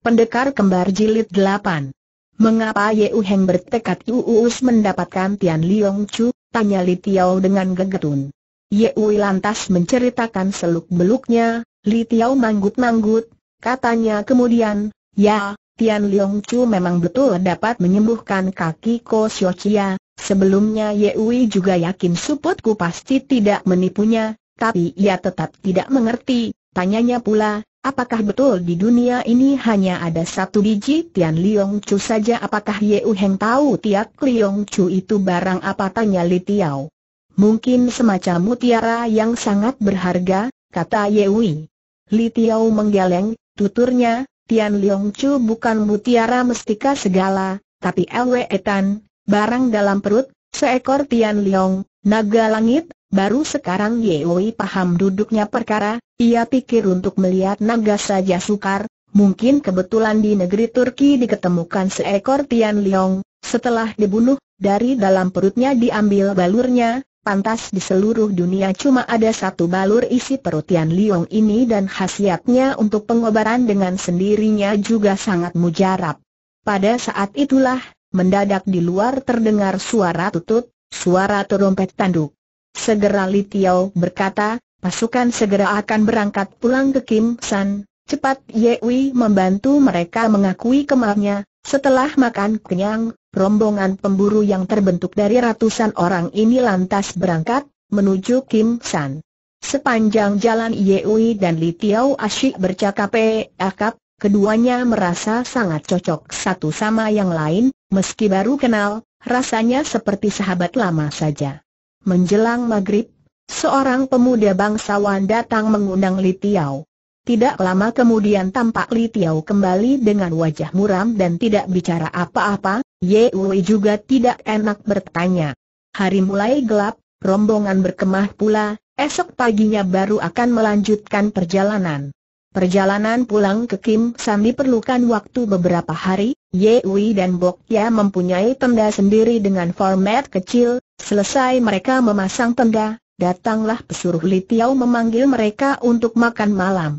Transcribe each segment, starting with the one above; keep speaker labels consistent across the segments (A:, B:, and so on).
A: Pendekar Kembar Jilid 8 Mengapa Ye Heng bertekad Uus mendapatkan Tian Liong Chu? Tanya Li Tiao dengan gegetun. Ye lantas menceritakan seluk-beluknya, Li Tiao manggut-manggut, katanya kemudian, ya, Tian Liong Chu memang betul dapat menyembuhkan kaki Ko Xiao Chia, sebelumnya Ye juga yakin suputku pasti tidak menipunya, tapi ia tetap tidak mengerti, tanyanya pula, Apakah betul di dunia ini hanya ada satu biji Tian Liong Chu saja apakah Ye Heng tahu Tiak Liong Chu itu barang apa tanya Li Tiao? Mungkin semacam mutiara yang sangat berharga, kata Ye Wei. Li Tiao menggeleng, tuturnya, Tian Liong Chu bukan mutiara mestika segala, tapi Lwe Etan, barang dalam perut, seekor Tian Liong, naga langit, Baru sekarang Yeoi paham duduknya perkara, ia pikir untuk melihat naga saja sukar, mungkin kebetulan di negeri Turki diketemukan seekor Tian Leong, setelah dibunuh, dari dalam perutnya diambil balurnya, Pantas di seluruh dunia cuma ada satu balur isi perut Tian Leong ini dan khasiatnya untuk pengobaran dengan sendirinya juga sangat mujarab. Pada saat itulah, mendadak di luar terdengar suara tutut, suara terompet tanduk. Segera Li Tiao berkata, pasukan segera akan berangkat pulang ke Kim San. Cepat Ye Wei membantu mereka mengakui kemarnya. Setelah makan kenyang, rombongan pemburu yang terbentuk dari ratusan orang ini lantas berangkat, menuju Kim San. Sepanjang jalan Ye Wei dan Li Tiao asyik bercakap akap, keduanya merasa sangat cocok satu sama yang lain, meski baru kenal, rasanya seperti sahabat lama saja. Menjelang maghrib, seorang pemuda bangsawan datang mengundang Li Tiao. Tidak lama kemudian tampak Li Tiao kembali dengan wajah muram dan tidak bicara apa-apa, Ye Wei juga tidak enak bertanya. Hari mulai gelap, rombongan berkemah pula, esok paginya baru akan melanjutkan perjalanan. Perjalanan pulang ke Kim San diperlukan waktu beberapa hari, Ye Wei dan Bok Ya mempunyai tenda sendiri dengan format kecil, selesai mereka memasang tenda, datanglah pesuruh Li Tiao memanggil mereka untuk makan malam.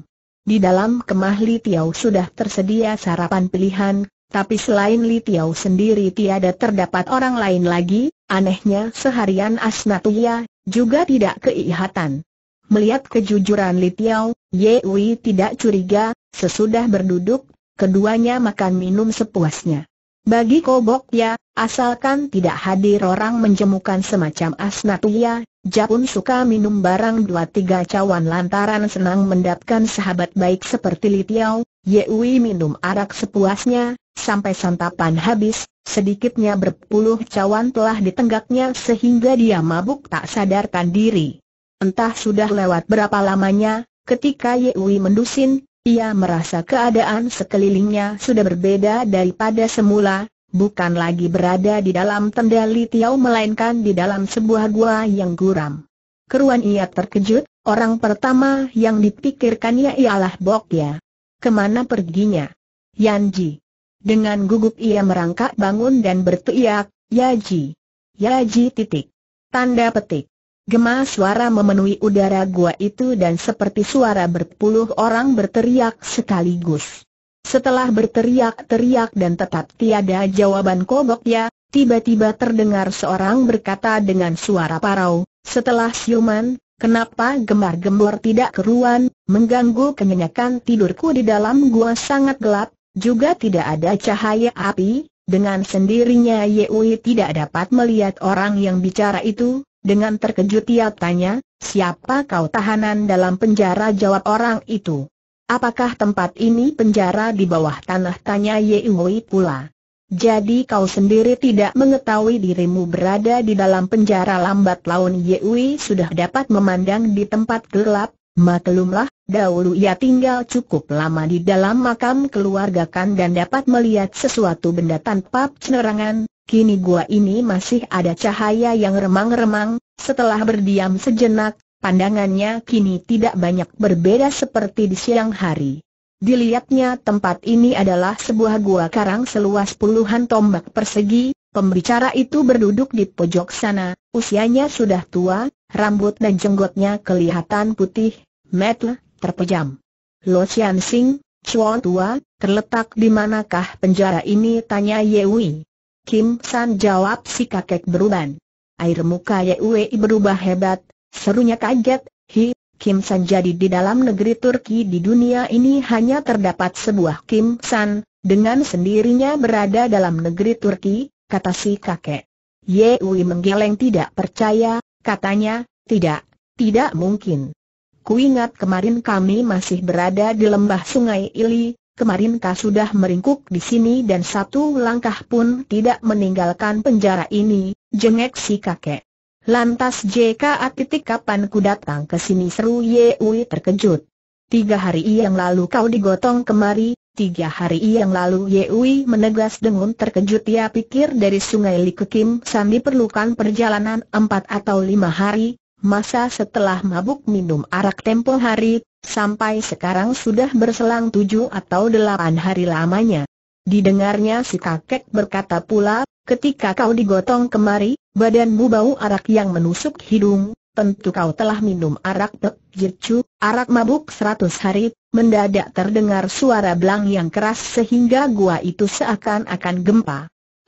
A: Di dalam kemah Li Tiao sudah tersedia sarapan pilihan, tapi selain Li Tiao sendiri tiada terdapat orang lain lagi, anehnya seharian Asnatuya juga tidak keihatan. Melihat kejujuran Li Tiao, Ye Wei tidak curiga, sesudah berduduk, keduanya makan minum sepuasnya. Bagi Kobok ya, asalkan tidak hadir orang menjemukan semacam Asnatuya, Japun suka minum barang dua tiga cawan lantaran senang mendapatkan sahabat baik seperti Li Tiao, Ye Wei minum arak sepuasnya, sampai santapan habis, sedikitnya berpuluh cawan telah ditenggaknya sehingga dia mabuk tak sadarkan diri. Entah sudah lewat berapa lamanya, ketika Yewi mendusin, ia merasa keadaan sekelilingnya sudah berbeda daripada semula, bukan lagi berada di dalam tenda Litiau melainkan di dalam sebuah gua yang guram. Keruan ia terkejut, orang pertama yang dipikirkannya ialah Bok Ya. Kemana perginya? Yanji. Dengan gugup ia merangkak bangun dan berteriak, Yaji. Yaji titik. Tanda petik. Gema suara memenuhi udara gua itu dan seperti suara berpuluh orang berteriak sekaligus. Setelah berteriak-teriak dan tetap tiada jawaban kobok ya, tiba-tiba terdengar seorang berkata dengan suara parau, setelah siuman, kenapa gemar-gembor tidak keruan, mengganggu kenyanyakan tidurku di dalam gua sangat gelap, juga tidak ada cahaya api, dengan sendirinya Yui tidak dapat melihat orang yang bicara itu, dengan terkejut ia tanya, siapa kau tahanan dalam penjara jawab orang itu? Apakah tempat ini penjara di bawah tanah tanya Yewi pula? Jadi kau sendiri tidak mengetahui dirimu berada di dalam penjara lambat laun Yewi sudah dapat memandang di tempat gelap, Maklumlah, dahulu ia tinggal cukup lama di dalam makam keluarga Kan dan dapat melihat sesuatu benda tanpa penerangan, kini gua ini masih ada cahaya yang remang-remang, setelah berdiam sejenak, pandangannya kini tidak banyak berbeda seperti di siang hari. Dilihatnya tempat ini adalah sebuah gua karang seluas puluhan tombak persegi, pembicara itu berduduk di pojok sana, usianya sudah tua, rambut dan jenggotnya kelihatan putih, metle, terpejam. Lo Xian Sing, Chuan Tua, terletak di manakah penjara ini? Tanya Ye Wei. Kim San jawab si kakek beruban. Air muka Ye Wei berubah hebat, serunya kaget, hi, Kim San jadi di dalam negeri Turki di dunia ini hanya terdapat sebuah Kim San, dengan sendirinya berada dalam negeri Turki, kata si kakek. Ye Wei menggeleng tidak percaya, Katanya, tidak, tidak mungkin. Kuingat kemarin kami masih berada di lembah sungai Ili, kemarin kau sudah meringkuk di sini dan satu langkah pun tidak meninggalkan penjara ini, jengek si kakek. Lantas JKA titik kapan ku datang ke sini seru Yewi terkejut. Tiga hari yang lalu kau digotong kemari, Tiga hari yang lalu Yewi menegas dengan terkejut ia pikir dari sungai Likukim Sandi perlukan perjalanan empat atau lima hari, masa setelah mabuk minum arak tempo hari, sampai sekarang sudah berselang tujuh atau delapan hari lamanya. Didengarnya si kakek berkata pula, ketika kau digotong kemari, badanmu bau arak yang menusuk hidung, tentu kau telah minum arak pek jircu, arak mabuk seratus hari, mendadak terdengar suara belang yang keras sehingga gua itu seakan-akan gempa.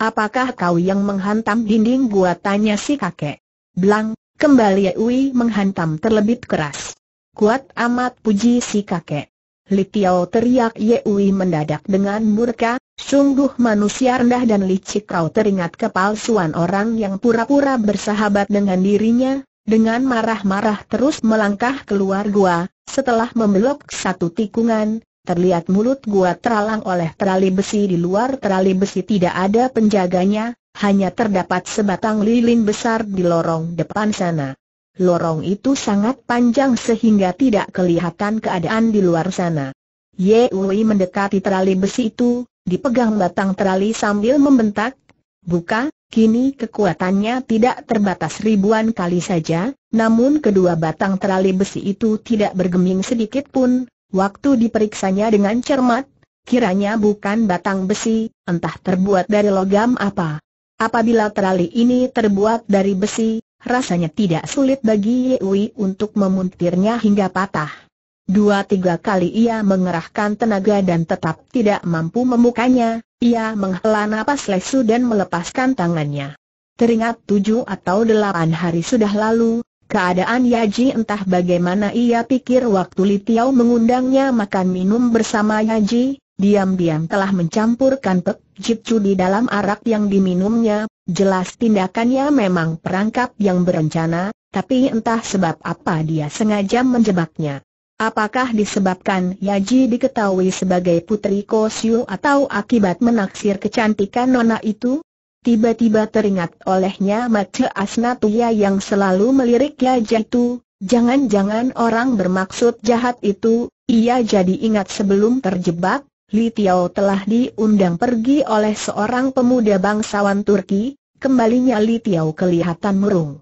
A: Apakah kau yang menghantam dinding gua tanya si kakek. Belang, kembali Ui menghantam terlebih keras. Kuat amat puji si kakek. Li Tiao teriak Yeui mendadak dengan murka, sungguh manusia rendah dan licik kau teringat kepalsuan orang yang pura-pura bersahabat dengan dirinya, dengan marah-marah terus melangkah keluar gua, setelah membelok satu tikungan, terlihat mulut gua teralang oleh terali besi di luar terali besi tidak ada penjaganya, hanya terdapat sebatang lilin besar di lorong depan sana. Lorong itu sangat panjang sehingga tidak kelihatan keadaan di luar sana. Ye Yewi mendekati terali besi itu, dipegang batang terali sambil membentak, Buka, Kini kekuatannya tidak terbatas ribuan kali saja, namun kedua batang terali besi itu tidak bergeming sedikit pun. Waktu diperiksanya dengan cermat, kiranya bukan batang besi, entah terbuat dari logam apa. Apabila terali ini terbuat dari besi, rasanya tidak sulit bagi Yewi untuk memuntirnya hingga patah. Dua tiga kali ia mengerahkan tenaga dan tetap tidak mampu memukanya, ia menghela napas lesu dan melepaskan tangannya. Teringat tujuh atau delapan hari sudah lalu, keadaan Yaji entah bagaimana ia pikir waktu Li Tiao mengundangnya makan minum bersama Yaji, diam-diam telah mencampurkan pek jipcu di dalam arak yang diminumnya, jelas tindakannya memang perangkap yang berencana, tapi entah sebab apa dia sengaja menjebaknya. Apakah disebabkan Yaji diketahui sebagai putri Kosyu atau akibat menaksir kecantikan nona itu? Tiba-tiba teringat olehnya Asna Asnatuya yang selalu melirik Yaji itu, jangan-jangan orang bermaksud jahat itu, ia jadi ingat sebelum terjebak, Li Tiao telah diundang pergi oleh seorang pemuda bangsawan Turki, kembalinya Li Tiao kelihatan murung.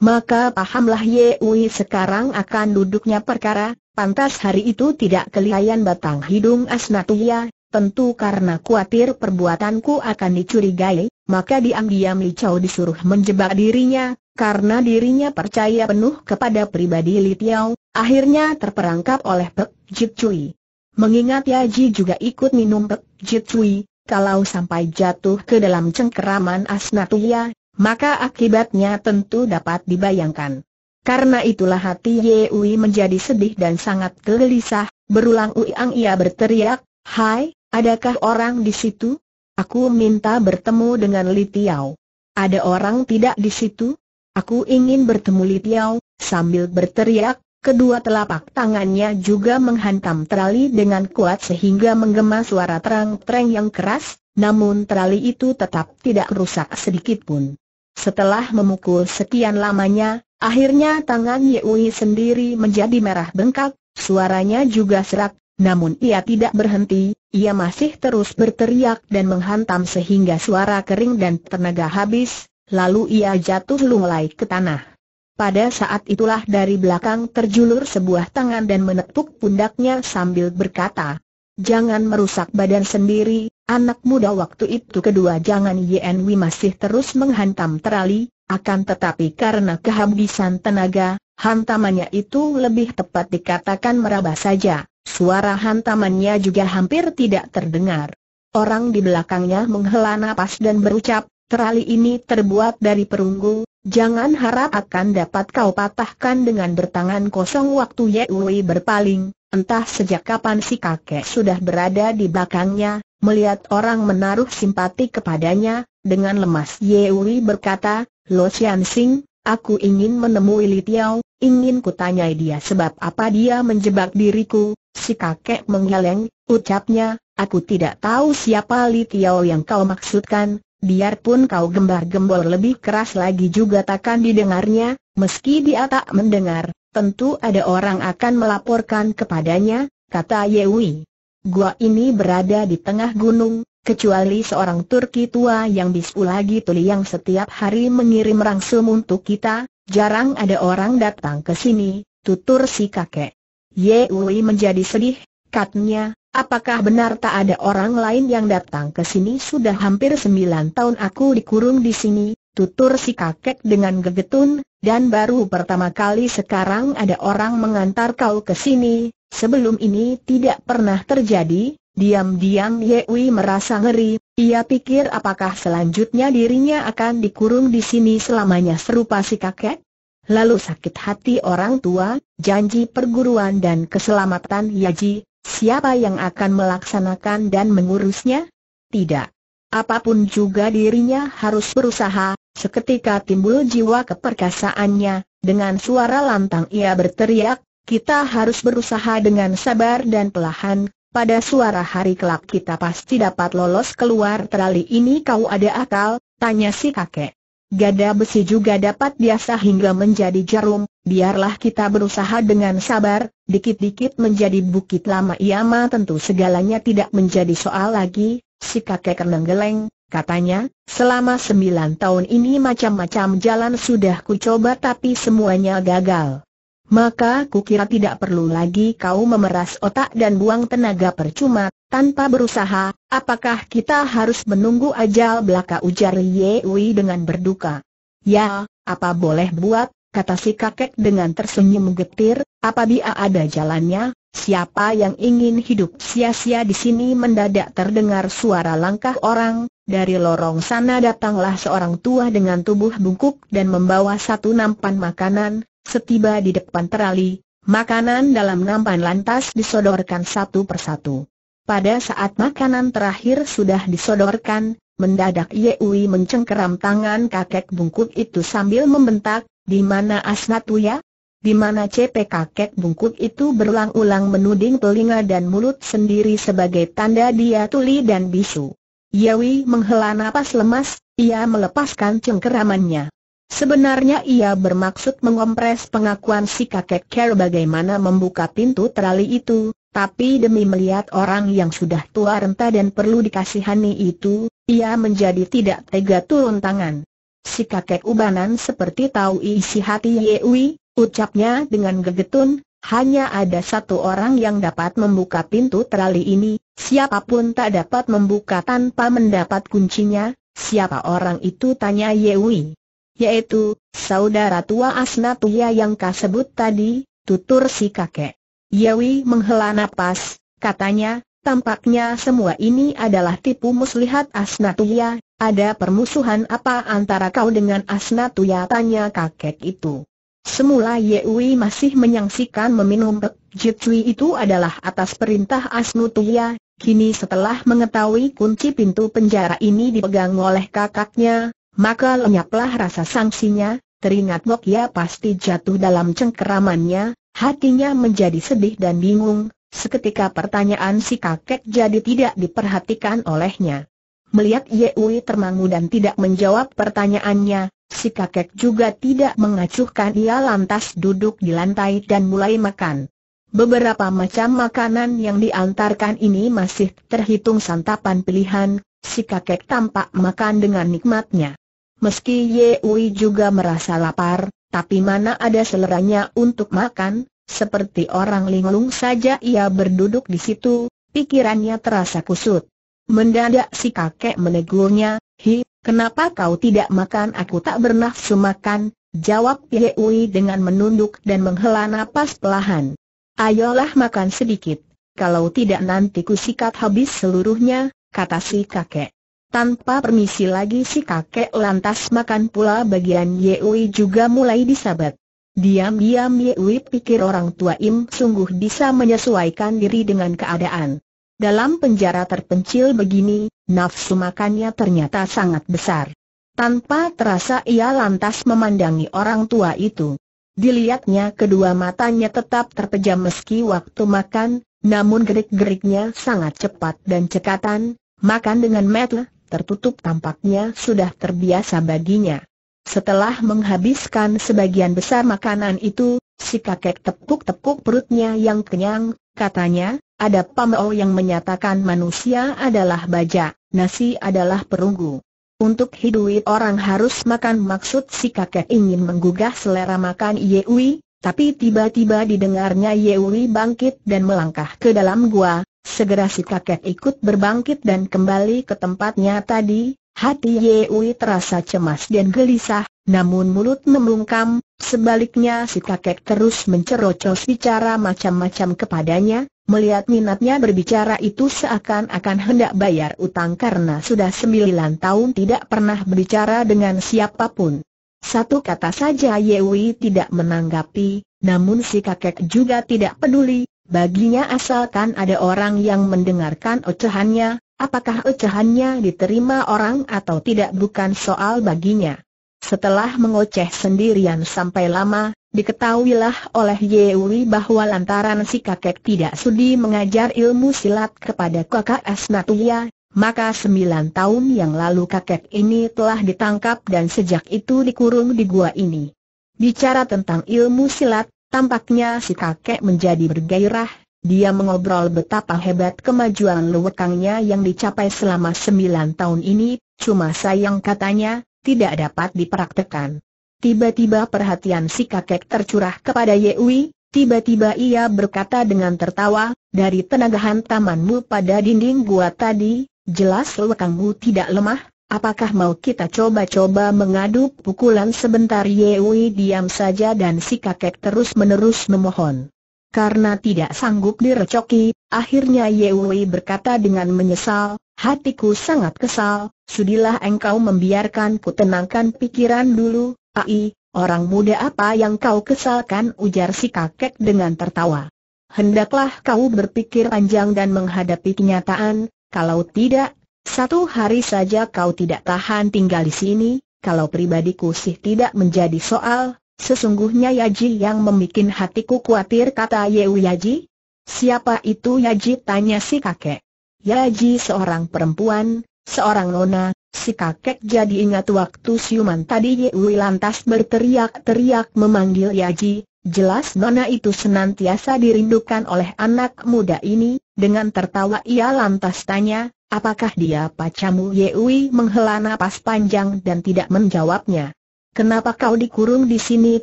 A: Maka pahamlah Ye Ui sekarang akan duduknya perkara, Pantas hari itu tidak kelihayan batang hidung Asnatuya, tentu karena kuatir perbuatanku akan dicurigai, maka diam-diam Li Chow disuruh menjebak dirinya, karena dirinya percaya penuh kepada pribadi Li Tiao, akhirnya terperangkap oleh Pek Jit Cui. Mengingat Yaji juga ikut minum Pek Jit Cui, kalau sampai jatuh ke dalam cengkeraman Asnatuya, maka akibatnya tentu dapat dibayangkan. Karena itulah hati Yehui menjadi sedih dan sangat gelisah, berulang-ulang ia berteriak, Hai, adakah orang di situ? Aku minta bertemu dengan Li Tiao. Ada orang tidak di situ? Aku ingin bertemu Li Tiao, sambil berteriak, kedua telapak tangannya juga menghantam terali dengan kuat sehingga menggema suara terang-terang yang keras, namun terali itu tetap tidak rusak sedikit pun. Setelah memukul sekian lamanya, akhirnya tangan Yehui sendiri menjadi merah bengkak, suaranya juga serak, namun ia tidak berhenti, ia masih terus berteriak dan menghantam sehingga suara kering dan tenaga habis, lalu ia jatuh lunglai ke tanah. Pada saat itulah dari belakang terjulur sebuah tangan dan menepuk pundaknya sambil berkata, Jangan merusak badan sendiri, Anak muda waktu itu kedua jangan Yen Wi masih terus menghantam terali, akan tetapi karena kehabisan tenaga, hantamannya itu lebih tepat dikatakan meraba saja, suara hantamannya juga hampir tidak terdengar. Orang di belakangnya menghela nafas dan berucap, terali ini terbuat dari perunggu, Jangan harap akan dapat kau patahkan dengan bertangan kosong waktu Wei berpaling, entah sejak kapan si kakek sudah berada di belakangnya, Melihat orang menaruh simpati kepadanya, dengan lemas Ye Yewi berkata, Lo Xian Sing, aku ingin menemui Li Tiao, ingin kutanyai dia sebab apa dia menjebak diriku, si kakek menggeleng, ucapnya, aku tidak tahu siapa Li Tiao yang kau maksudkan, biarpun kau gembar-gembor lebih keras lagi juga takkan didengarnya, meski dia tak mendengar, tentu ada orang akan melaporkan kepadanya, kata Ye Yewi gua ini berada di tengah gunung, kecuali seorang Turki tua yang bisu lagi tuli yang setiap hari mengirim rangsum untuk kita, jarang ada orang datang ke sini, tutur si kakek. Yewi menjadi sedih, katnya, apakah benar tak ada orang lain yang datang ke sini sudah hampir sembilan tahun aku dikurung di sini, tutur si kakek dengan gegetun, dan baru pertama kali sekarang ada orang mengantar kau ke sini, Sebelum ini tidak pernah terjadi, diam-diam Ye Wei merasa ngeri, ia pikir apakah selanjutnya dirinya akan dikurung di sini selamanya serupa si kakek? Lalu sakit hati orang tua, janji perguruan dan keselamatan Yaji, siapa yang akan melaksanakan dan mengurusnya? Tidak. Apapun juga dirinya harus berusaha, seketika timbul jiwa keperkasaannya, dengan suara lantang ia berteriak, kita harus berusaha dengan sabar dan perlahan, pada suara hari kelak kita pasti dapat lolos keluar terali ini kau ada akal, tanya si kakek. Gada besi juga dapat biasa hingga menjadi jarum, biarlah kita berusaha dengan sabar, dikit-dikit menjadi bukit lama iama tentu segalanya tidak menjadi soal lagi, si kakek geleng, katanya, selama sembilan tahun ini macam-macam jalan sudah kucoba tapi semuanya gagal maka kukira tidak perlu lagi kau memeras otak dan buang tenaga percuma, tanpa berusaha, apakah kita harus menunggu ajal belaka ujar Yewi dengan berduka. Ya, apa boleh buat, kata si kakek dengan tersenyum getir, apabila ada jalannya, siapa yang ingin hidup sia-sia di sini mendadak terdengar suara langkah orang, dari lorong sana datanglah seorang tua dengan tubuh bungkuk dan membawa satu nampan makanan, Setiba di depan terali, makanan dalam nampan lantas disodorkan satu persatu. Pada saat makanan terakhir sudah disodorkan, mendadak Yewi mencengkeram tangan kakek bungkuk itu sambil membentak, di mana Asnatuya? Di mana CP kakek bungkuk itu berulang-ulang menuding telinga dan mulut sendiri sebagai tanda dia tuli dan bisu. Yewi menghela napas lemas, ia melepaskan cengkeramannya. Sebenarnya ia bermaksud mengompres pengakuan si kakek Kero bagaimana membuka pintu terali itu, tapi demi melihat orang yang sudah tua renta dan perlu dikasihani itu, ia menjadi tidak tega turun tangan. Si kakek ubanan seperti tahu isi hati Yewi, ucapnya dengan gegetun, hanya ada satu orang yang dapat membuka pintu terali ini, siapapun tak dapat membuka tanpa mendapat kuncinya, siapa orang itu tanya Yewi yaitu, saudara tua Asnatuya yang kasebut tadi, tutur si kakek. Yewi menghela nafas, katanya, tampaknya semua ini adalah tipu muslihat Asnatuya, ada permusuhan apa antara kau dengan Asnatuya tanya kakek itu. Semula Yewi masih menyangsikan meminum Jitwi itu adalah atas perintah Asnatuya. kini setelah mengetahui kunci pintu penjara ini dipegang oleh kakaknya, maka lenyaplah rasa sanksinya, teringat Ngok Ya pasti jatuh dalam cengkeramannya, hatinya menjadi sedih dan bingung, seketika pertanyaan si kakek jadi tidak diperhatikan olehnya. Melihat Ye Wei termangu dan tidak menjawab pertanyaannya, si kakek juga tidak mengacuhkan ia lantas duduk di lantai dan mulai makan. Beberapa macam makanan yang diantarkan ini masih terhitung santapan pilihan, si kakek tampak makan dengan nikmatnya. Meski Yewi juga merasa lapar, tapi mana ada seleranya untuk makan, seperti orang linglung saja ia berduduk di situ, pikirannya terasa kusut. Mendadak si kakek menegurnya, Hi, kenapa kau tidak makan aku tak bernafsu makan, jawab Yewi dengan menunduk dan menghela napas pelahan. Ayolah makan sedikit, kalau tidak nanti kusikat habis seluruhnya, kata si kakek. Tanpa permisi lagi si kakek lantas makan pula bagian Yewi juga mulai disabet. Diam-diam Yewi pikir orang tua Im sungguh bisa menyesuaikan diri dengan keadaan. Dalam penjara terpencil begini, nafsu makannya ternyata sangat besar. Tanpa terasa ia lantas memandangi orang tua itu. Dilihatnya kedua matanya tetap terpejam meski waktu makan, namun gerik-geriknya sangat cepat dan cekatan, makan dengan metel, tertutup tampaknya sudah terbiasa baginya. Setelah menghabiskan sebagian besar makanan itu, si kakek tepuk-tepuk perutnya yang kenyang, katanya, ada pameo yang menyatakan manusia adalah baja, nasi adalah perunggu. Untuk hidup orang harus makan maksud si kakek ingin menggugah selera makan Yewi, tapi tiba-tiba didengarnya Yewi bangkit dan melangkah ke dalam gua, Segera si kakek ikut berbangkit dan kembali ke tempatnya tadi, hati Yewi terasa cemas dan gelisah, namun mulut membungkam, sebaliknya si kakek terus mencerocos bicara macam-macam kepadanya, melihat minatnya berbicara itu seakan-akan hendak bayar utang karena sudah sembilan tahun tidak pernah berbicara dengan siapapun. Satu kata saja Yewi tidak menanggapi, namun si kakek juga tidak peduli, Baginya asalkan ada orang yang mendengarkan ocehannya, apakah ocehannya diterima orang atau tidak bukan soal baginya. Setelah mengoceh sendirian sampai lama, diketahuilah oleh Yewi bahwa lantaran si kakek tidak sudi mengajar ilmu silat kepada kakak Asnatuya, maka sembilan tahun yang lalu kakek ini telah ditangkap dan sejak itu dikurung di gua ini. Bicara tentang ilmu silat, Tampaknya si kakek menjadi bergairah, dia mengobrol betapa hebat kemajuan lewekangnya yang dicapai selama sembilan tahun ini, cuma sayang katanya, tidak dapat dipraktekan. Tiba-tiba perhatian si kakek tercurah kepada Yewi, tiba-tiba ia berkata dengan tertawa, dari tenaga hantamanmu pada dinding gua tadi, jelas lewekangmu tidak lemah, Apakah mau kita coba-coba mengadu pukulan sebentar Yewi diam saja dan si kakek terus-menerus memohon. Karena tidak sanggup direcoki, akhirnya Yewi berkata dengan menyesal, hatiku sangat kesal, sudilah engkau membiarkan ku tenangkan pikiran dulu, ai, orang muda apa yang kau kesalkan ujar si kakek dengan tertawa. Hendaklah kau berpikir panjang dan menghadapi kenyataan, kalau tidak, satu hari saja kau tidak tahan tinggal di sini, kalau pribadiku sih tidak menjadi soal, sesungguhnya Yaji yang membuat hatiku khawatir kata Yeu Yaji. Siapa itu Yaji tanya si kakek. Yaji seorang perempuan, seorang nona, si kakek jadi ingat waktu siuman tadi Yeu lantas berteriak-teriak memanggil Yaji, Jelas Nona itu senantiasa dirindukan oleh anak muda ini, dengan tertawa ia lantas tanya, Apakah dia pacamu Yewi menghela napas panjang dan tidak menjawabnya. Kenapa kau dikurung di sini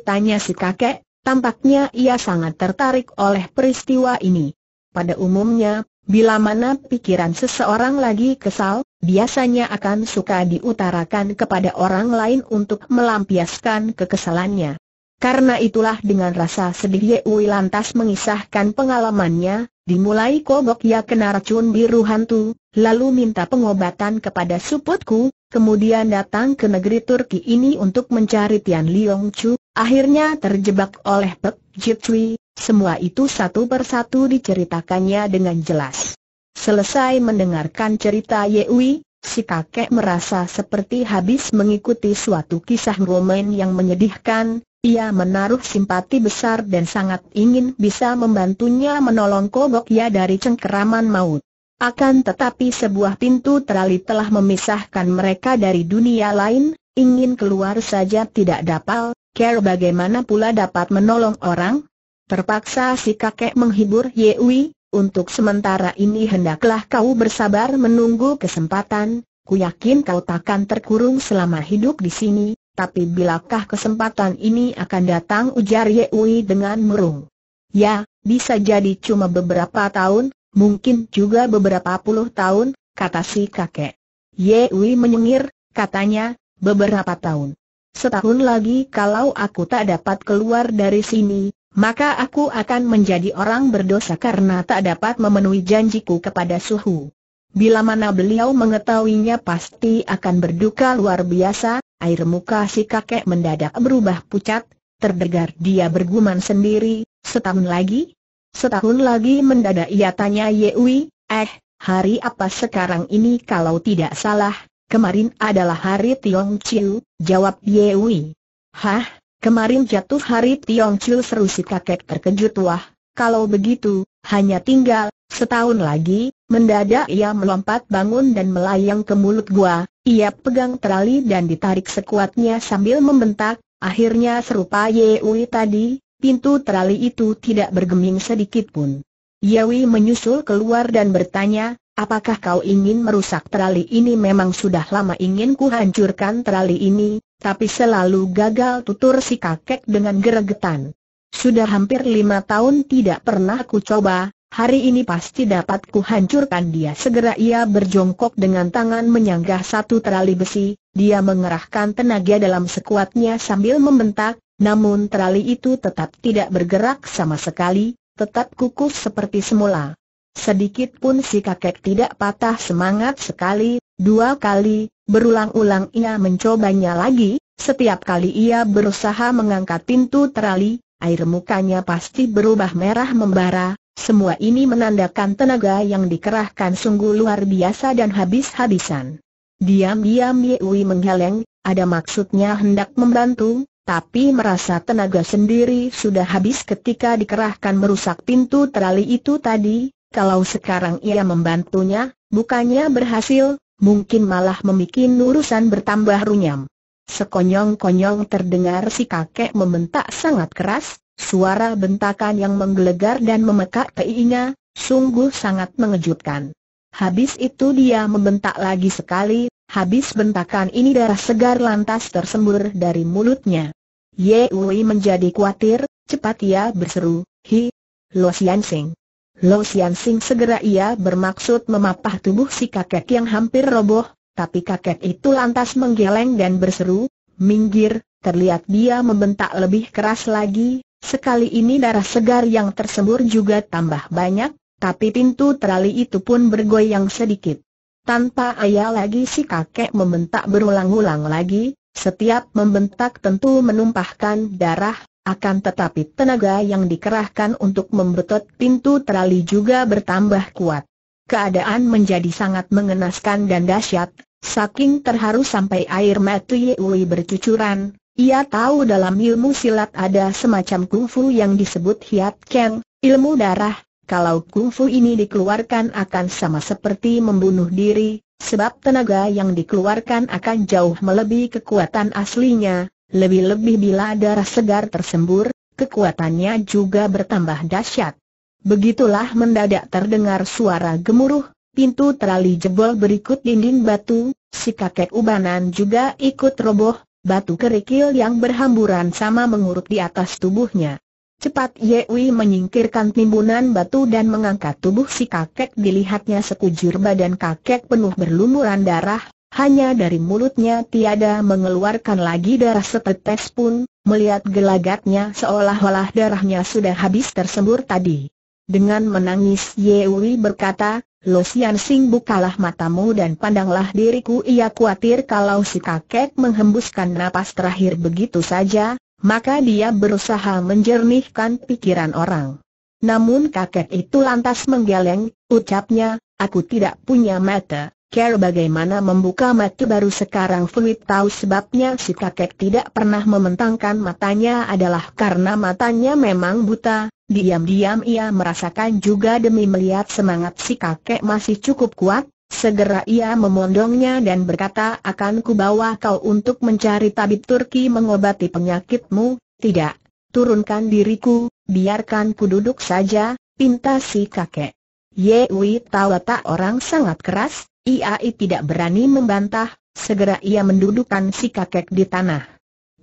A: tanya si kakek, tampaknya ia sangat tertarik oleh peristiwa ini. Pada umumnya, bila mana pikiran seseorang lagi kesal, biasanya akan suka diutarakan kepada orang lain untuk melampiaskan kekesalannya. Karena itulah dengan rasa sedih Yewi lantas mengisahkan pengalamannya, Dimulai kobok ya kena racun biru hantu, lalu minta pengobatan kepada suputku, kemudian datang ke negeri Turki ini untuk mencari Tian Liong Chu, akhirnya terjebak oleh Pek Cui, semua itu satu persatu diceritakannya dengan jelas. Selesai mendengarkan cerita Ye Yewi, si kakek merasa seperti habis mengikuti suatu kisah roman yang menyedihkan, ia menaruh simpati besar dan sangat ingin bisa membantunya menolong kobok ya dari cengkeraman maut. Akan tetapi sebuah pintu terali telah memisahkan mereka dari dunia lain, ingin keluar saja tidak dapat, care bagaimana pula dapat menolong orang? Terpaksa si kakek menghibur Yewi, untuk sementara ini hendaklah kau bersabar menunggu kesempatan, ku yakin kau takkan terkurung selama hidup di sini, tapi bilakah kesempatan ini akan datang ujar Ye Yehui dengan merung. Ya, bisa jadi cuma beberapa tahun, mungkin juga beberapa puluh tahun, kata si kakek. Ye Yehui menyengir, katanya, beberapa tahun. Setahun lagi kalau aku tak dapat keluar dari sini, maka aku akan menjadi orang berdosa karena tak dapat memenuhi janjiku kepada Suhu. Bila mana beliau mengetahuinya pasti akan berduka luar biasa, air muka si kakek mendadak berubah pucat, terdegar dia bergumam sendiri, setahun lagi? Setahun lagi mendadak ia tanya Yewi, eh, hari apa sekarang ini kalau tidak salah, kemarin adalah hari Tiong Chiu, jawab Yewi. Hah, kemarin jatuh hari Tiong Chiu seru si kakek terkejut wah, kalau begitu, hanya tinggal, setahun lagi, Mendadak ia melompat bangun dan melayang ke mulut gua, ia pegang terali dan ditarik sekuatnya sambil membentak, akhirnya serupa Yewi tadi, pintu terali itu tidak bergeming sedikit pun. Yewi menyusul keluar dan bertanya, apakah kau ingin merusak terali ini memang sudah lama ingin kuhancurkan terali ini, tapi selalu gagal tutur si kakek dengan geregetan. Sudah hampir lima tahun tidak pernah ku coba, Hari ini pasti dapat kuhancurkan dia Segera ia berjongkok dengan tangan menyanggah satu terali besi Dia mengerahkan tenaga dalam sekuatnya sambil membentak Namun terali itu tetap tidak bergerak sama sekali Tetap kukus seperti semula Sedikit pun si kakek tidak patah semangat sekali Dua kali, berulang-ulang ia mencobanya lagi Setiap kali ia berusaha mengangkat pintu terali Air mukanya pasti berubah merah membara semua ini menandakan tenaga yang dikerahkan sungguh luar biasa dan habis-habisan. Diam-diam Yewi menggeleng, ada maksudnya hendak membantu, tapi merasa tenaga sendiri sudah habis ketika dikerahkan merusak pintu terali itu tadi, kalau sekarang ia membantunya, bukannya berhasil, mungkin malah membuat urusan bertambah runyam. Sekonyong-konyong terdengar si kakek membentak sangat keras, Suara bentakan yang menggelegar dan memekak telinga, sungguh sangat mengejutkan. Habis itu dia membentak lagi sekali, habis bentakan ini darah segar lantas tersembur dari mulutnya. Ye Wei menjadi khawatir, cepat ia berseru, Hi, Lo Xian Xing. Lo Xian Xing segera ia bermaksud memapah tubuh si kakek yang hampir roboh, tapi kakek itu lantas menggeleng dan berseru, Minggir, Terlihat dia membentak lebih keras lagi, Sekali ini darah segar yang tersembur juga tambah banyak, tapi pintu terali itu pun bergoyang sedikit. Tanpa ayah lagi si kakek membentak berulang-ulang lagi, setiap membentak tentu menumpahkan darah, akan tetapi tenaga yang dikerahkan untuk membetot pintu terali juga bertambah kuat. Keadaan menjadi sangat mengenaskan dan dahsyat, saking terharu sampai air mata Yewi bercucuran, ia tahu dalam ilmu silat ada semacam kungfu yang disebut hiat keng, ilmu darah, kalau kungfu ini dikeluarkan akan sama seperti membunuh diri, sebab tenaga yang dikeluarkan akan jauh melebihi kekuatan aslinya, lebih-lebih bila darah segar tersembur, kekuatannya juga bertambah dahsyat. Begitulah mendadak terdengar suara gemuruh, pintu terali jebol berikut dinding batu, si kakek ubanan juga ikut roboh, batu kerikil yang berhamburan sama mengurut di atas tubuhnya. Cepat Yewi menyingkirkan timbunan batu dan mengangkat tubuh si kakek dilihatnya sekujur badan kakek penuh berlumuran darah, hanya dari mulutnya tiada mengeluarkan lagi darah setetes pun, melihat gelagatnya seolah-olah darahnya sudah habis tersembur tadi. Dengan menangis Yewi berkata, Lo Sian Sing bukalah matamu dan pandanglah diriku ia khawatir kalau si kakek menghembuskan napas terakhir begitu saja, maka dia berusaha menjernihkan pikiran orang. Namun kakek itu lantas menggeleng, ucapnya, aku tidak punya mata, care bagaimana membuka mata baru sekarang Fluid tahu sebabnya si kakek tidak pernah mementangkan matanya adalah karena matanya memang buta, Diam-diam ia merasakan juga demi melihat semangat si kakek masih cukup kuat, segera ia memondongnya dan berkata akan kubawa kau untuk mencari tabib Turki mengobati penyakitmu, tidak, turunkan diriku, biarkan ku duduk saja, pinta si kakek. Yewi tahu tak orang sangat keras, Iai tidak berani membantah, segera ia mendudukan si kakek di tanah.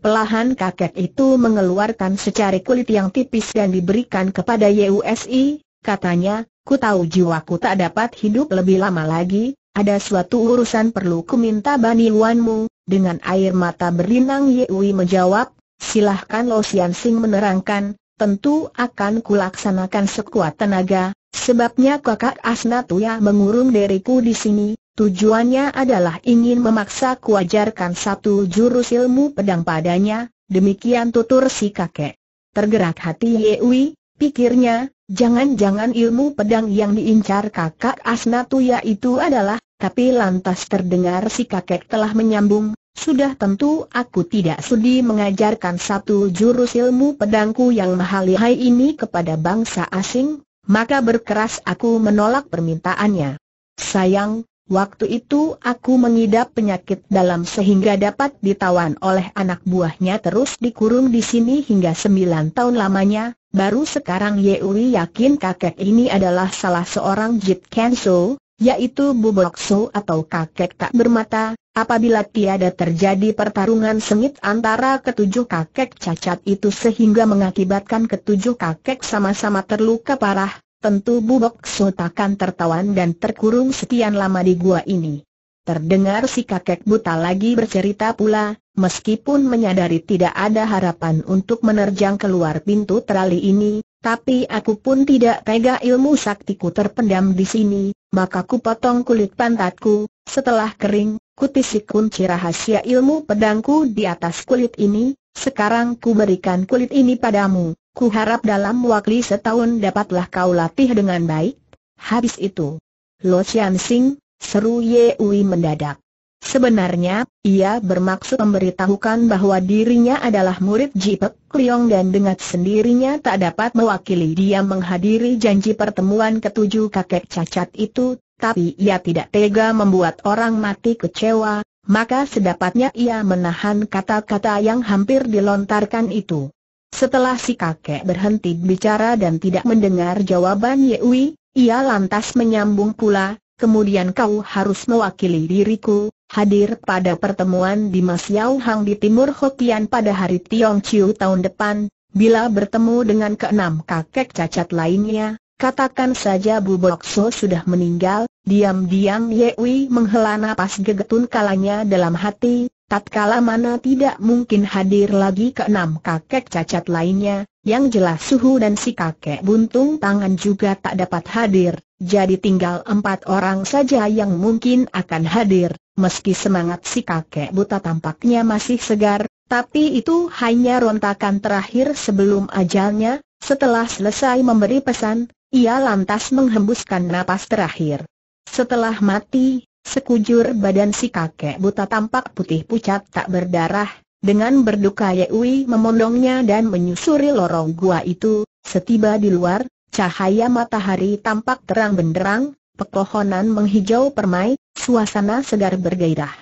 A: Pelahan kakek itu mengeluarkan secari kulit yang tipis dan diberikan kepada Yusi, katanya, ku tahu jiwaku tak dapat hidup lebih lama lagi, ada suatu urusan perlu ku minta Bani wanmu." Dengan air mata berlinang Yui menjawab, silahkan Lo Sian Sing menerangkan, tentu akan kulaksanakan sekuat tenaga, sebabnya kakak Asnatuya mengurung diriku di sini, Tujuannya adalah ingin memaksa kuajarkan satu jurus ilmu pedang padanya, demikian tutur si kakek. Tergerak hati Yewi, pikirnya, jangan-jangan ilmu pedang yang diincar kakak Asnatu itu adalah, tapi lantas terdengar si kakek telah menyambung, sudah tentu aku tidak sudi mengajarkan satu jurus ilmu pedangku yang mahal lihai ini kepada bangsa asing, maka berkeras aku menolak permintaannya. Sayang, Waktu itu aku mengidap penyakit dalam sehingga dapat ditawan oleh anak buahnya terus dikurung di sini hingga sembilan tahun lamanya, baru sekarang Yeuri yakin kakek ini adalah salah seorang Jit Kenso, yaitu Bubokso atau kakek tak bermata, apabila tiada terjadi pertarungan sengit antara ketujuh kakek cacat itu sehingga mengakibatkan ketujuh kakek sama-sama terluka parah, tentu Bubok Sut takkan tertawan dan terkurung sekian lama di gua ini. Terdengar si kakek buta lagi bercerita pula, meskipun menyadari tidak ada harapan untuk menerjang keluar pintu terali ini, tapi aku pun tidak tega ilmu saktiku terpendam di sini, maka ku potong kulit pantatku, setelah kering, ku tisik kunci rahasia ilmu pedangku di atas kulit ini, sekarang ku berikan kulit ini padamu ku harap dalam waktu setahun dapatlah kau latih dengan baik. Habis itu, Lo Xian Sing, seru Ye Ui mendadak. Sebenarnya, ia bermaksud memberitahukan bahwa dirinya adalah murid Ji Jipek Liong dan dengan sendirinya tak dapat mewakili dia menghadiri janji pertemuan ketujuh kakek cacat itu, tapi ia tidak tega membuat orang mati kecewa, maka sedapatnya ia menahan kata-kata yang hampir dilontarkan itu. Setelah si kakek berhenti bicara dan tidak mendengar jawaban Yewi, ia lantas menyambung pula, kemudian kau harus mewakili diriku, hadir pada pertemuan di Mas Yau Hang di Timur Hokian pada hari Tiong Chiu tahun depan, bila bertemu dengan keenam kakek cacat lainnya, katakan saja Bu Bokso sudah meninggal, diam-diam Yewi menghela napas gegetun kalanya dalam hati, Tatkala mana tidak mungkin hadir lagi ke enam kakek cacat lainnya, yang jelas suhu dan si kakek buntung tangan juga tak dapat hadir, jadi tinggal empat orang saja yang mungkin akan hadir, meski semangat si kakek buta tampaknya masih segar, tapi itu hanya rontakan terakhir sebelum ajalnya, setelah selesai memberi pesan, ia lantas menghembuskan napas terakhir. Setelah mati, Sekujur badan si kakek buta tampak putih pucat tak berdarah, dengan berduka Yewi memondongnya dan menyusuri lorong gua itu, setiba di luar, cahaya matahari tampak terang benderang, pepohonan menghijau permai, suasana segar bergairah.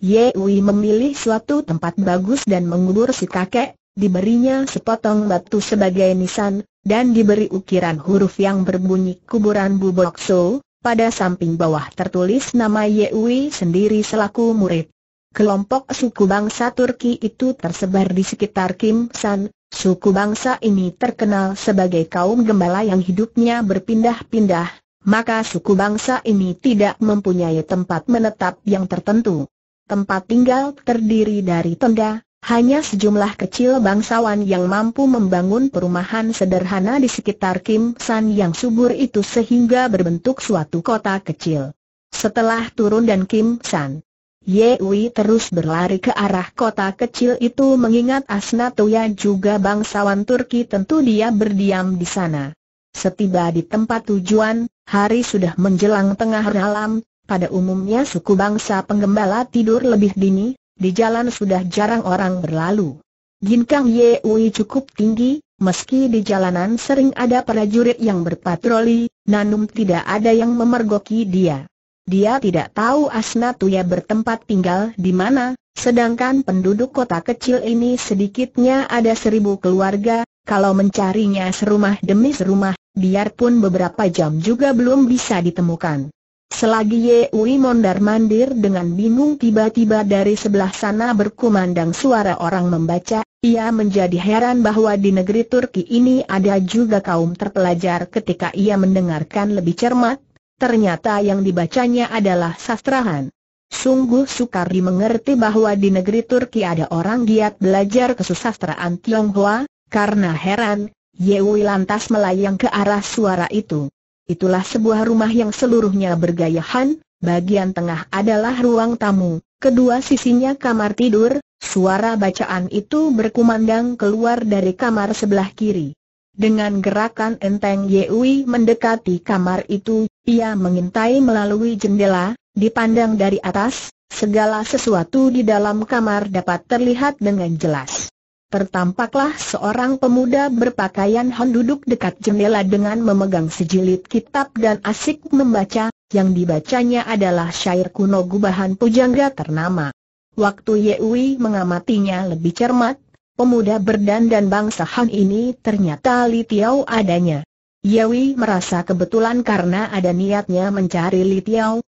A: Yewi memilih suatu tempat bagus dan mengubur si kakek, diberinya sepotong batu sebagai nisan, dan diberi ukiran huruf yang berbunyi kuburan Bubokso, pada samping bawah tertulis nama Yewi sendiri selaku murid. Kelompok suku bangsa Turki itu tersebar di sekitar Kim San. Suku bangsa ini terkenal sebagai kaum gembala yang hidupnya berpindah-pindah, maka suku bangsa ini tidak mempunyai tempat menetap yang tertentu. Tempat tinggal terdiri dari tenda, hanya sejumlah kecil bangsawan yang mampu membangun perumahan sederhana di sekitar Kim San yang subur itu sehingga berbentuk suatu kota kecil. Setelah turun dan Kim San, Ye Wei terus berlari ke arah kota kecil itu mengingat Asna Toya juga bangsawan Turki tentu dia berdiam di sana. Setiba di tempat tujuan, hari sudah menjelang tengah malam, pada umumnya suku bangsa penggembala tidur lebih dini, di jalan sudah jarang orang berlalu. Ginkang Yeui cukup tinggi, meski di jalanan sering ada prajurit yang berpatroli, Nanum tidak ada yang memergoki dia. Dia tidak tahu Asna Asnatuya bertempat tinggal di mana, sedangkan penduduk kota kecil ini sedikitnya ada seribu keluarga, kalau mencarinya serumah demi serumah, biarpun beberapa jam juga belum bisa ditemukan. Selagi Yewi mondar-mandir dengan bingung tiba-tiba dari sebelah sana berkumandang suara orang membaca, ia menjadi heran bahwa di negeri Turki ini ada juga kaum terpelajar ketika ia mendengarkan lebih cermat, ternyata yang dibacanya adalah sastrahan. Sungguh sukar dimengerti bahwa di negeri Turki ada orang giat belajar kesusastraan Tionghoa, karena heran, Yewi lantas melayang ke arah suara itu. Itulah sebuah rumah yang seluruhnya bergaya bergayahan, bagian tengah adalah ruang tamu, kedua sisinya kamar tidur, suara bacaan itu berkumandang keluar dari kamar sebelah kiri. Dengan gerakan enteng Yewi mendekati kamar itu, ia mengintai melalui jendela, dipandang dari atas, segala sesuatu di dalam kamar dapat terlihat dengan jelas. Tertampaklah seorang pemuda berpakaian Han duduk dekat jendela dengan memegang sejilid kitab dan asik membaca, yang dibacanya adalah syair kuno gubahan pujangga ternama. Waktu Yewi mengamatinya lebih cermat, pemuda berdandan bangsa Han ini ternyata Li adanya. Yewi merasa kebetulan karena ada niatnya mencari Li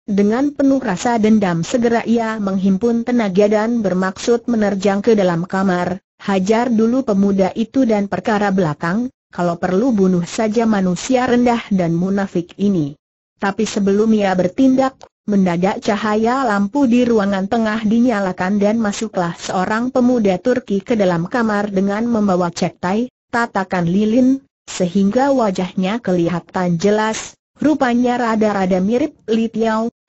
A: dengan penuh rasa dendam segera ia menghimpun tenaga dan bermaksud menerjang ke dalam kamar, Hajar dulu pemuda itu dan perkara belakang, kalau perlu bunuh saja manusia rendah dan munafik ini. Tapi sebelum ia bertindak, mendadak cahaya lampu di ruangan tengah dinyalakan dan masuklah seorang pemuda Turki ke dalam kamar dengan membawa cektai, tatakan lilin, sehingga wajahnya kelihatan jelas, rupanya rada-rada mirip Li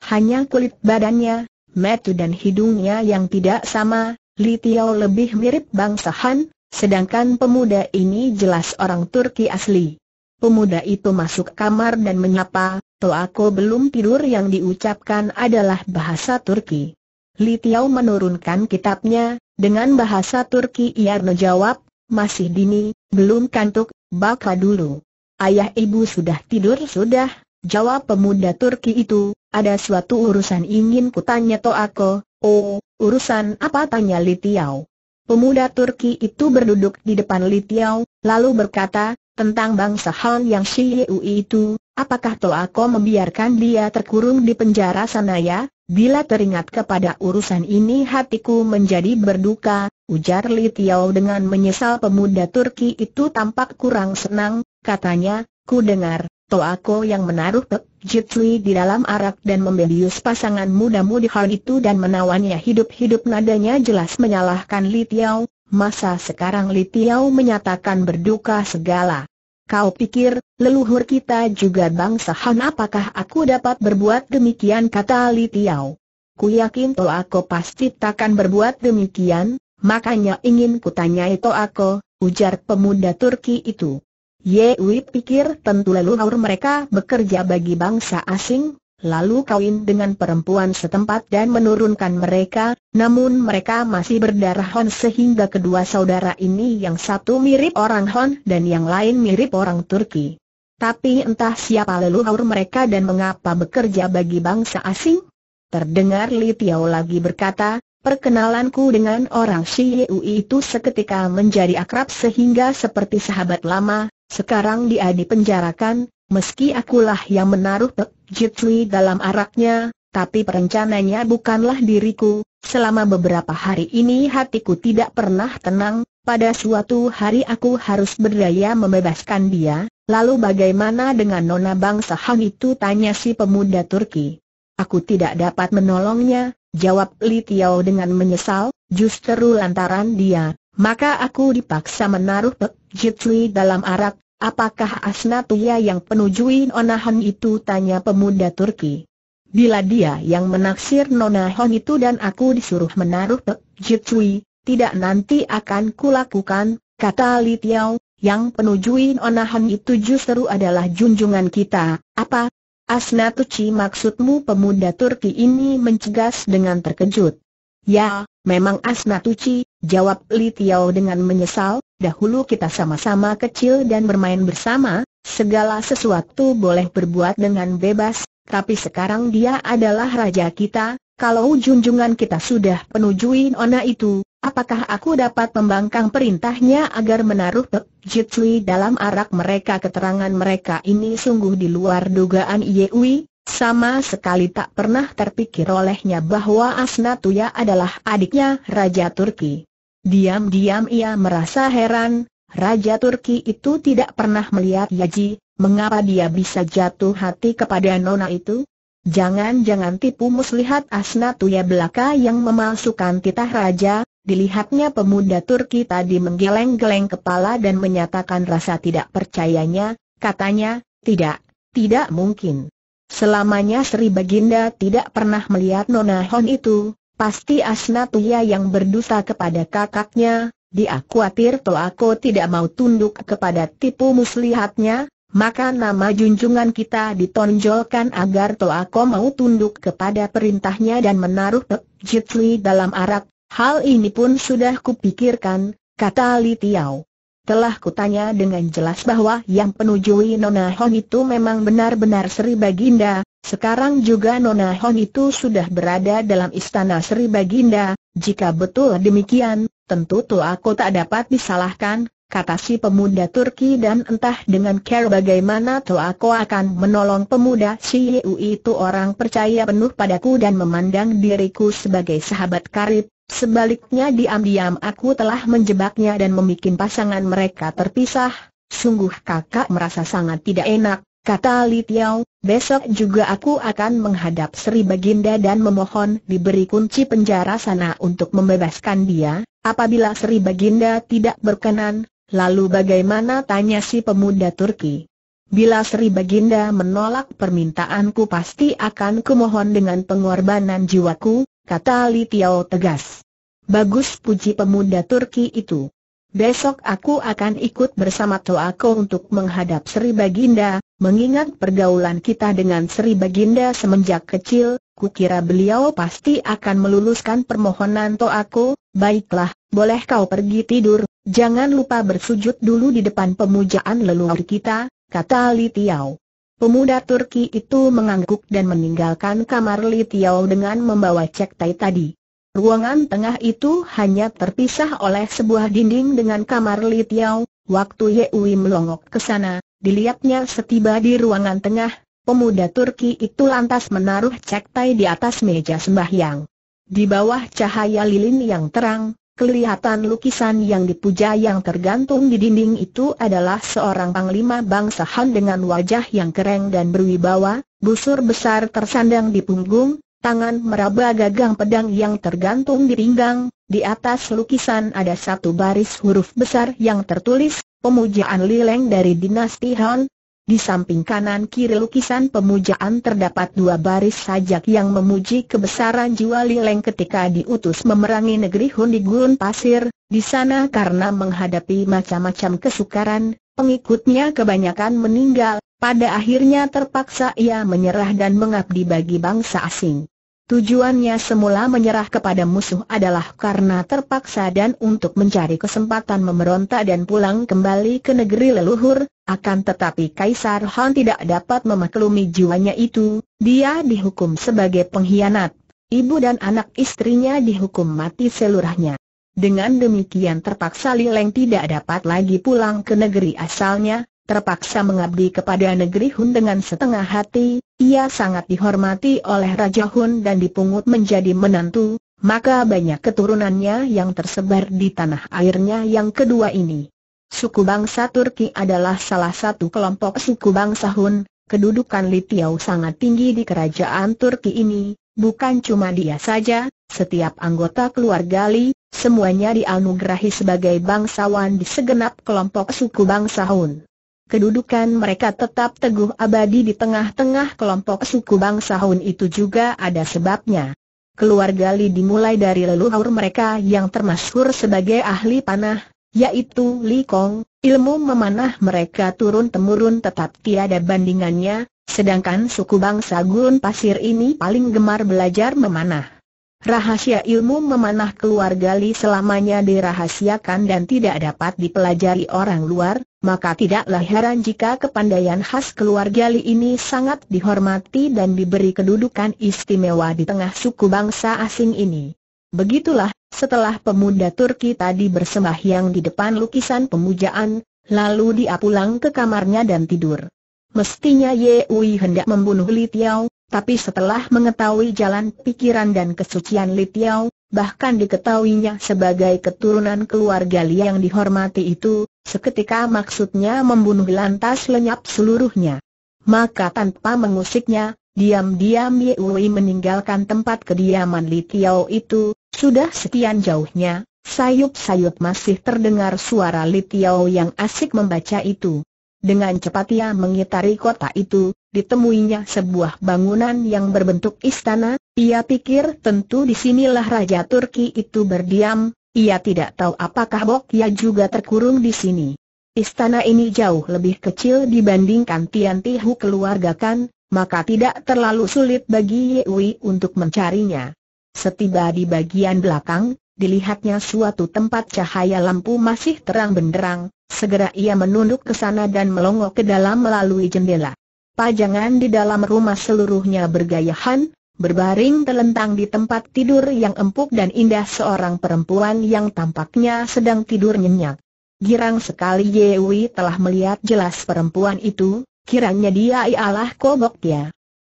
A: hanya kulit badannya, metu dan hidungnya yang tidak sama, Li Tiao lebih mirip bangsa Han, sedangkan pemuda ini jelas orang Turki asli. Pemuda itu masuk kamar dan menyapa, Toh aku belum tidur yang diucapkan adalah bahasa Turki. Li Tiao menurunkan kitabnya, dengan bahasa Turki ia menjawab, masih dini, belum kantuk, baka dulu. Ayah ibu sudah tidur sudah, jawab pemuda Turki itu, ada suatu urusan ingin kutanya toh aku, Oh, urusan apa tanya Li Tiao. Pemuda Turki itu berduduk di depan Li Tiao, lalu berkata, tentang bangsa Han yang Shi itu, apakah Toako membiarkan dia terkurung di penjara sana ya? Bila teringat kepada urusan ini hatiku menjadi berduka, ujar Li Tiao dengan menyesal pemuda Turki itu tampak kurang senang, katanya, ku dengar, Toako yang menaruh Pek Jitli di dalam arak dan membelius pasangan muda mudi hal itu dan menawannya hidup-hidup nadanya jelas menyalahkan Li Tiao, masa sekarang Li Tiao menyatakan berduka segala. Kau pikir, leluhur kita juga bangsa Han apakah aku dapat berbuat demikian kata Li Tiao. Ku yakin Toako pasti takkan berbuat demikian, makanya ingin kutanyai Toako, ujar pemuda Turki itu. Ye Yewi pikir tentu leluhur mereka bekerja bagi bangsa asing, lalu kawin dengan perempuan setempat dan menurunkan mereka, namun mereka masih berdarah Hon sehingga kedua saudara ini yang satu mirip orang Hon dan yang lain mirip orang Turki. Tapi entah siapa leluhur mereka dan mengapa bekerja bagi bangsa asing? Terdengar Li Tiao lagi berkata, Perkenalanku dengan orang Si Shiyu itu seketika menjadi akrab sehingga seperti sahabat lama, sekarang dia dipenjarakan, meski akulah yang menaruh Pek Jitli dalam araknya, tapi perencananya bukanlah diriku, selama beberapa hari ini hatiku tidak pernah tenang, pada suatu hari aku harus berdaya membebaskan dia, lalu bagaimana dengan nona bangsa Hang itu tanya si pemuda Turki. Aku tidak dapat menolongnya, jawab Li Tiao dengan menyesal, justru lantaran dia, maka aku dipaksa menaruh Pek Jitli dalam arak, apakah Asnatuya yang penujuin onahan itu tanya pemuda Turki. Bila dia yang menaksir Hon itu dan aku disuruh menaruh Pek Jitli, tidak nanti akan kulakukan, kata Li Tiao, yang penujuin onahan itu justru adalah junjungan kita, apa? Asnatuci maksudmu pemuda Turki ini mencegas dengan terkejut. Ya, memang Asnatuci, Jawab Li Tiao dengan menyesal, dahulu kita sama-sama kecil dan bermain bersama, segala sesuatu boleh berbuat dengan bebas, tapi sekarang dia adalah raja kita, kalau junjungan kita sudah penujui nona itu, apakah aku dapat membangkang perintahnya agar menaruh Pek Jitsui dalam arak mereka keterangan mereka ini sungguh di luar dugaan Yewi, sama sekali tak pernah terpikir olehnya bahwa Asnatuya adalah adiknya Raja Turki. Diam-diam ia merasa heran, Raja Turki itu tidak pernah melihat Yaji, mengapa dia bisa jatuh hati kepada nona itu? Jangan-jangan tipu muslihat Asnatuya belaka yang memalsukan titah raja, dilihatnya pemuda Turki tadi menggeleng-geleng kepala dan menyatakan rasa tidak percayanya, katanya, tidak, tidak mungkin. Selamanya Sri Baginda tidak pernah melihat Nona Hon itu, pasti Asnatuya yang berdusta kepada kakaknya, dia khawatir Toako tidak mau tunduk kepada tipu muslihatnya, maka nama junjungan kita ditonjolkan agar Toako mau tunduk kepada perintahnya dan menaruh Pek Jitli dalam arak, hal ini pun sudah kupikirkan, kata Li Tiao. Telah kutanya dengan jelas bahwa yang penujui Nona Hon itu memang benar-benar Sri Baginda, sekarang juga Nona Hon itu sudah berada dalam istana Sri Baginda, jika betul demikian, tentu tu aku tak dapat disalahkan, kata si pemuda Turki dan entah dengan care bagaimana tu aku akan menolong pemuda si Yu itu orang percaya penuh padaku dan memandang diriku sebagai sahabat karib, Sebaliknya diam-diam aku telah menjebaknya dan memikin pasangan mereka terpisah, sungguh kakak merasa sangat tidak enak, kata Li Tiao, besok juga aku akan menghadap Sri Baginda dan memohon diberi kunci penjara sana untuk membebaskan dia, apabila Sri Baginda tidak berkenan, lalu bagaimana tanya si pemuda Turki. Bila Sri Baginda menolak permintaanku pasti akan kumohon dengan pengorbanan jiwaku, kata Li Tiao tegas. Bagus puji pemuda Turki itu. Besok aku akan ikut bersama Toako untuk menghadap Sri Baginda, mengingat pergaulan kita dengan Sri Baginda semenjak kecil, kukira beliau pasti akan meluluskan permohonan Toako, baiklah, boleh kau pergi tidur, jangan lupa bersujud dulu di depan pemujaan leluhur kita, kata Li Tiao. Pemuda Turki itu mengangguk dan meninggalkan kamar Li Tiao dengan membawa cek tai tadi. Ruangan tengah itu hanya terpisah oleh sebuah dinding dengan kamar Li Tiao. Waktu Yewi melongok ke sana, dilihatnya setiba di ruangan tengah, pemuda Turki itu lantas menaruh cek tai di atas meja sembahyang. Di bawah cahaya lilin yang terang, Kelihatan lukisan yang dipuja yang tergantung di dinding itu adalah seorang panglima bangsa Han dengan wajah yang kereng dan berwibawa, busur besar tersandang di punggung, tangan meraba gagang pedang yang tergantung di pinggang, di atas lukisan ada satu baris huruf besar yang tertulis, pemujaan lileng dari dinasti Han, di samping kanan kiri lukisan pemujaan terdapat dua baris sajak yang memuji kebesaran jiwa Lileng ketika diutus memerangi negeri Hun di gurun pasir, di sana karena menghadapi macam-macam kesukaran, pengikutnya kebanyakan meninggal, pada akhirnya terpaksa ia menyerah dan mengabdi bagi bangsa asing. Tujuannya semula menyerah kepada musuh adalah karena terpaksa dan untuk mencari kesempatan memberontak dan pulang kembali ke negeri leluhur, akan tetapi Kaisar Han tidak dapat memaklumi jiwanya itu, dia dihukum sebagai pengkhianat. Ibu dan anak istrinya dihukum mati seluruhnya. Dengan demikian terpaksa Li Leng tidak dapat lagi pulang ke negeri asalnya, terpaksa mengabdi kepada negeri Hun dengan setengah hati, ia sangat dihormati oleh Raja Hun dan dipungut menjadi menantu, maka banyak keturunannya yang tersebar di tanah airnya yang kedua ini. Suku bangsa Turki adalah salah satu kelompok suku bangsa Hun, kedudukan Litiau sangat tinggi di kerajaan Turki ini, bukan cuma dia saja, setiap anggota keluarga Li, semuanya dianugerahi sebagai bangsawan di segenap kelompok suku bangsa Hun kedudukan mereka tetap teguh abadi di tengah-tengah kelompok suku bangsa Hun itu juga ada sebabnya. Keluarga Li dimulai dari leluhur mereka yang termasyhur sebagai ahli panah, yaitu Li Kong, ilmu memanah mereka turun-temurun tetap tiada bandingannya, sedangkan suku bangsa gurun pasir ini paling gemar belajar memanah. Rahasia ilmu memanah keluarga Li selamanya dirahasiakan dan tidak dapat dipelajari orang luar, maka tidaklah heran jika kepandaian khas keluarga Li ini sangat dihormati dan diberi kedudukan istimewa di tengah suku bangsa asing ini. Begitulah, setelah pemuda Turki tadi bersembahyang di depan lukisan pemujaan, lalu dia pulang ke kamarnya dan tidur. Mestinya Ye Ui hendak membunuh Li Tiao, tapi setelah mengetahui jalan pikiran dan kesucian Li Tiao, bahkan diketahuinya sebagai keturunan keluarga Li yang dihormati itu, seketika maksudnya membunuh lantas lenyap seluruhnya. Maka tanpa mengusiknya, diam-diam Ye Wei meninggalkan tempat kediaman Li Tiao itu, sudah sekian jauhnya, sayup-sayup masih terdengar suara Li Tiao yang asik membaca itu. Dengan cepat ia mengitari kota itu, ditemuinya sebuah bangunan yang berbentuk istana, ia pikir tentu disinilah Raja Turki itu berdiam, ia tidak tahu apakah Bokya juga terkurung di sini. Istana ini jauh lebih kecil dibandingkan Tian Tihu keluarga kan, maka tidak terlalu sulit bagi Yewi untuk mencarinya. Setiba di bagian belakang, dilihatnya suatu tempat cahaya lampu masih terang benderang, segera ia menunduk ke sana dan melongo ke dalam melalui jendela. Pajangan di dalam rumah seluruhnya bergayahan, berbaring telentang di tempat tidur yang empuk dan indah seorang perempuan yang tampaknya sedang tidur nyenyak. Girang sekali Yewi telah melihat jelas perempuan itu, kiranya dia ialah kobok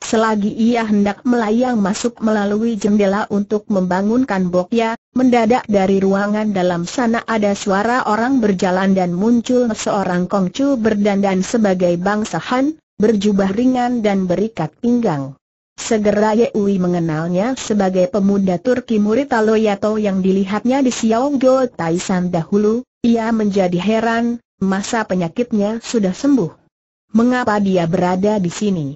A: Selagi ia hendak melayang masuk melalui jendela untuk membangunkan Bokya, mendadak dari ruangan dalam sana ada suara orang berjalan dan muncul seorang kongcu berdandan sebagai bangsahan, berjubah ringan dan berikat pinggang. Segera Ui mengenalnya sebagai pemuda Turki murid Aloyato yang dilihatnya di Xiaonggo Taisan dahulu, ia menjadi heran, masa penyakitnya sudah sembuh. Mengapa dia berada di sini?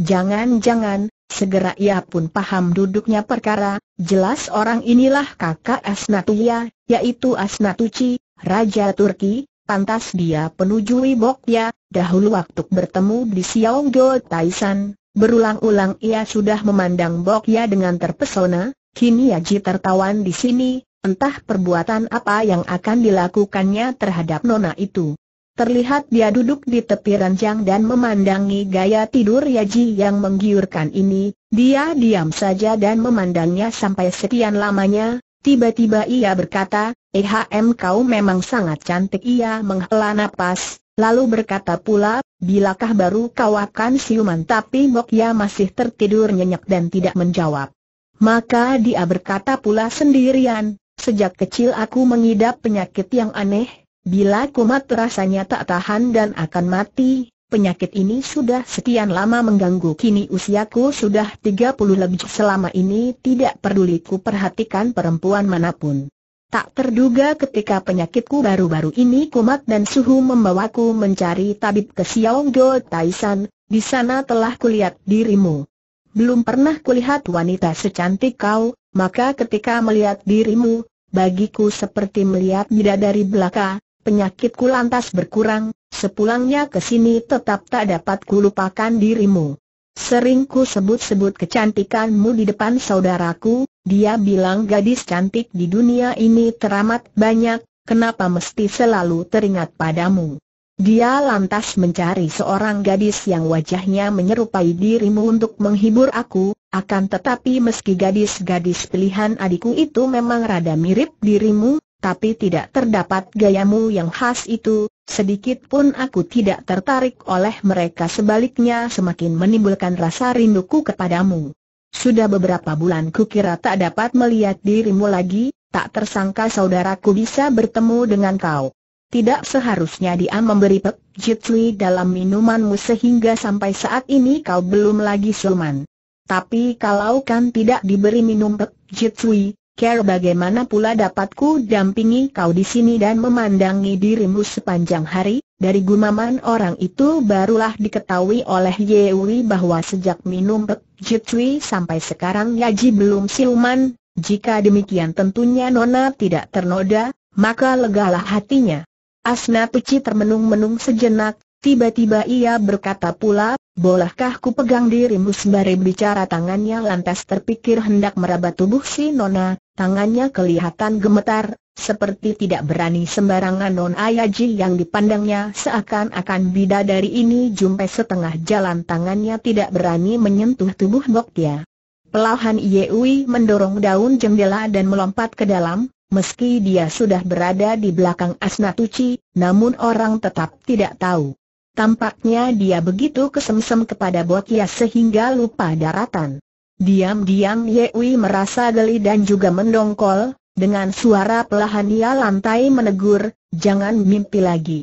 A: Jangan-jangan, segera ia pun paham duduknya perkara, jelas orang inilah kakak Asnatuya, yaitu Asnatuci, Raja Turki, Pantas dia penujui Bokya, dahulu waktu bertemu di Xiaogo Taishan, berulang-ulang ia sudah memandang Bokya dengan terpesona, kini Yaji tertawan di sini, entah perbuatan apa yang akan dilakukannya terhadap nona itu. Terlihat dia duduk di tepi ranjang dan memandangi gaya tidur Yaji yang menggiurkan ini, dia diam saja dan memandangnya sampai sekian lamanya, Tiba-tiba ia berkata, EHM kau memang sangat cantik ia menghela napas, lalu berkata pula, bilakah baru kau akan siuman tapi Mokya Ya masih tertidur nyenyak dan tidak menjawab. Maka dia berkata pula sendirian, sejak kecil aku mengidap penyakit yang aneh, bila kumat rasanya tak tahan dan akan mati, Penyakit ini sudah sekian lama mengganggu kini usiaku sudah 30 lebih selama ini tidak peduli ku perhatikan perempuan manapun. Tak terduga ketika penyakitku baru-baru ini kumat dan suhu membawaku mencari tabib ke Xiaonggo Taisan, di sana telah kulihat dirimu. Belum pernah kulihat wanita secantik kau, maka ketika melihat dirimu, bagiku seperti melihat bidadari belaka, penyakitku lantas berkurang, Sepulangnya ke sini tetap tak dapat kulupakan dirimu. Sering sebut-sebut kecantikanmu di depan saudaraku, dia bilang gadis cantik di dunia ini teramat banyak, kenapa mesti selalu teringat padamu. Dia lantas mencari seorang gadis yang wajahnya menyerupai dirimu untuk menghibur aku, akan tetapi meski gadis-gadis pilihan adikku itu memang rada mirip dirimu, tapi tidak terdapat gayamu yang khas itu, Sedikit pun aku tidak tertarik oleh mereka sebaliknya semakin menimbulkan rasa rinduku kepadamu. Sudah beberapa bulan ku kira tak dapat melihat dirimu lagi, tak tersangka saudaraku bisa bertemu dengan kau. Tidak seharusnya dia memberi pek jitli dalam minumanmu sehingga sampai saat ini kau belum lagi sulman. Tapi kalau kan tidak diberi minum pek jitli, care bagaimana pula dapatku dampingi kau di sini dan memandangi dirimu sepanjang hari, dari gumaman orang itu barulah diketahui oleh Yewi bahwa sejak minum Pek Jitwi sampai sekarang Yaji belum siluman, jika demikian tentunya Nona tidak ternoda, maka legalah hatinya. Asna Puci termenung-menung sejenak, tiba-tiba ia berkata pula, Bolehkah ku pegang dirimu sembari bicara tangannya lantas terpikir hendak meraba tubuh si Nona, tangannya kelihatan gemetar, seperti tidak berani sembarangan non Ayaji yang dipandangnya seakan-akan bida dari ini jumpai setengah jalan tangannya tidak berani menyentuh tubuh Boktia. Pelahan Yewi mendorong daun jendela dan melompat ke dalam, meski dia sudah berada di belakang Asnatuci, namun orang tetap tidak tahu. Tampaknya dia begitu kesemsem kepada Bokia sehingga lupa daratan. Diam-diam Ye Wei merasa geli dan juga mendongkol, dengan suara pelahan ia lantai menegur, jangan mimpi lagi.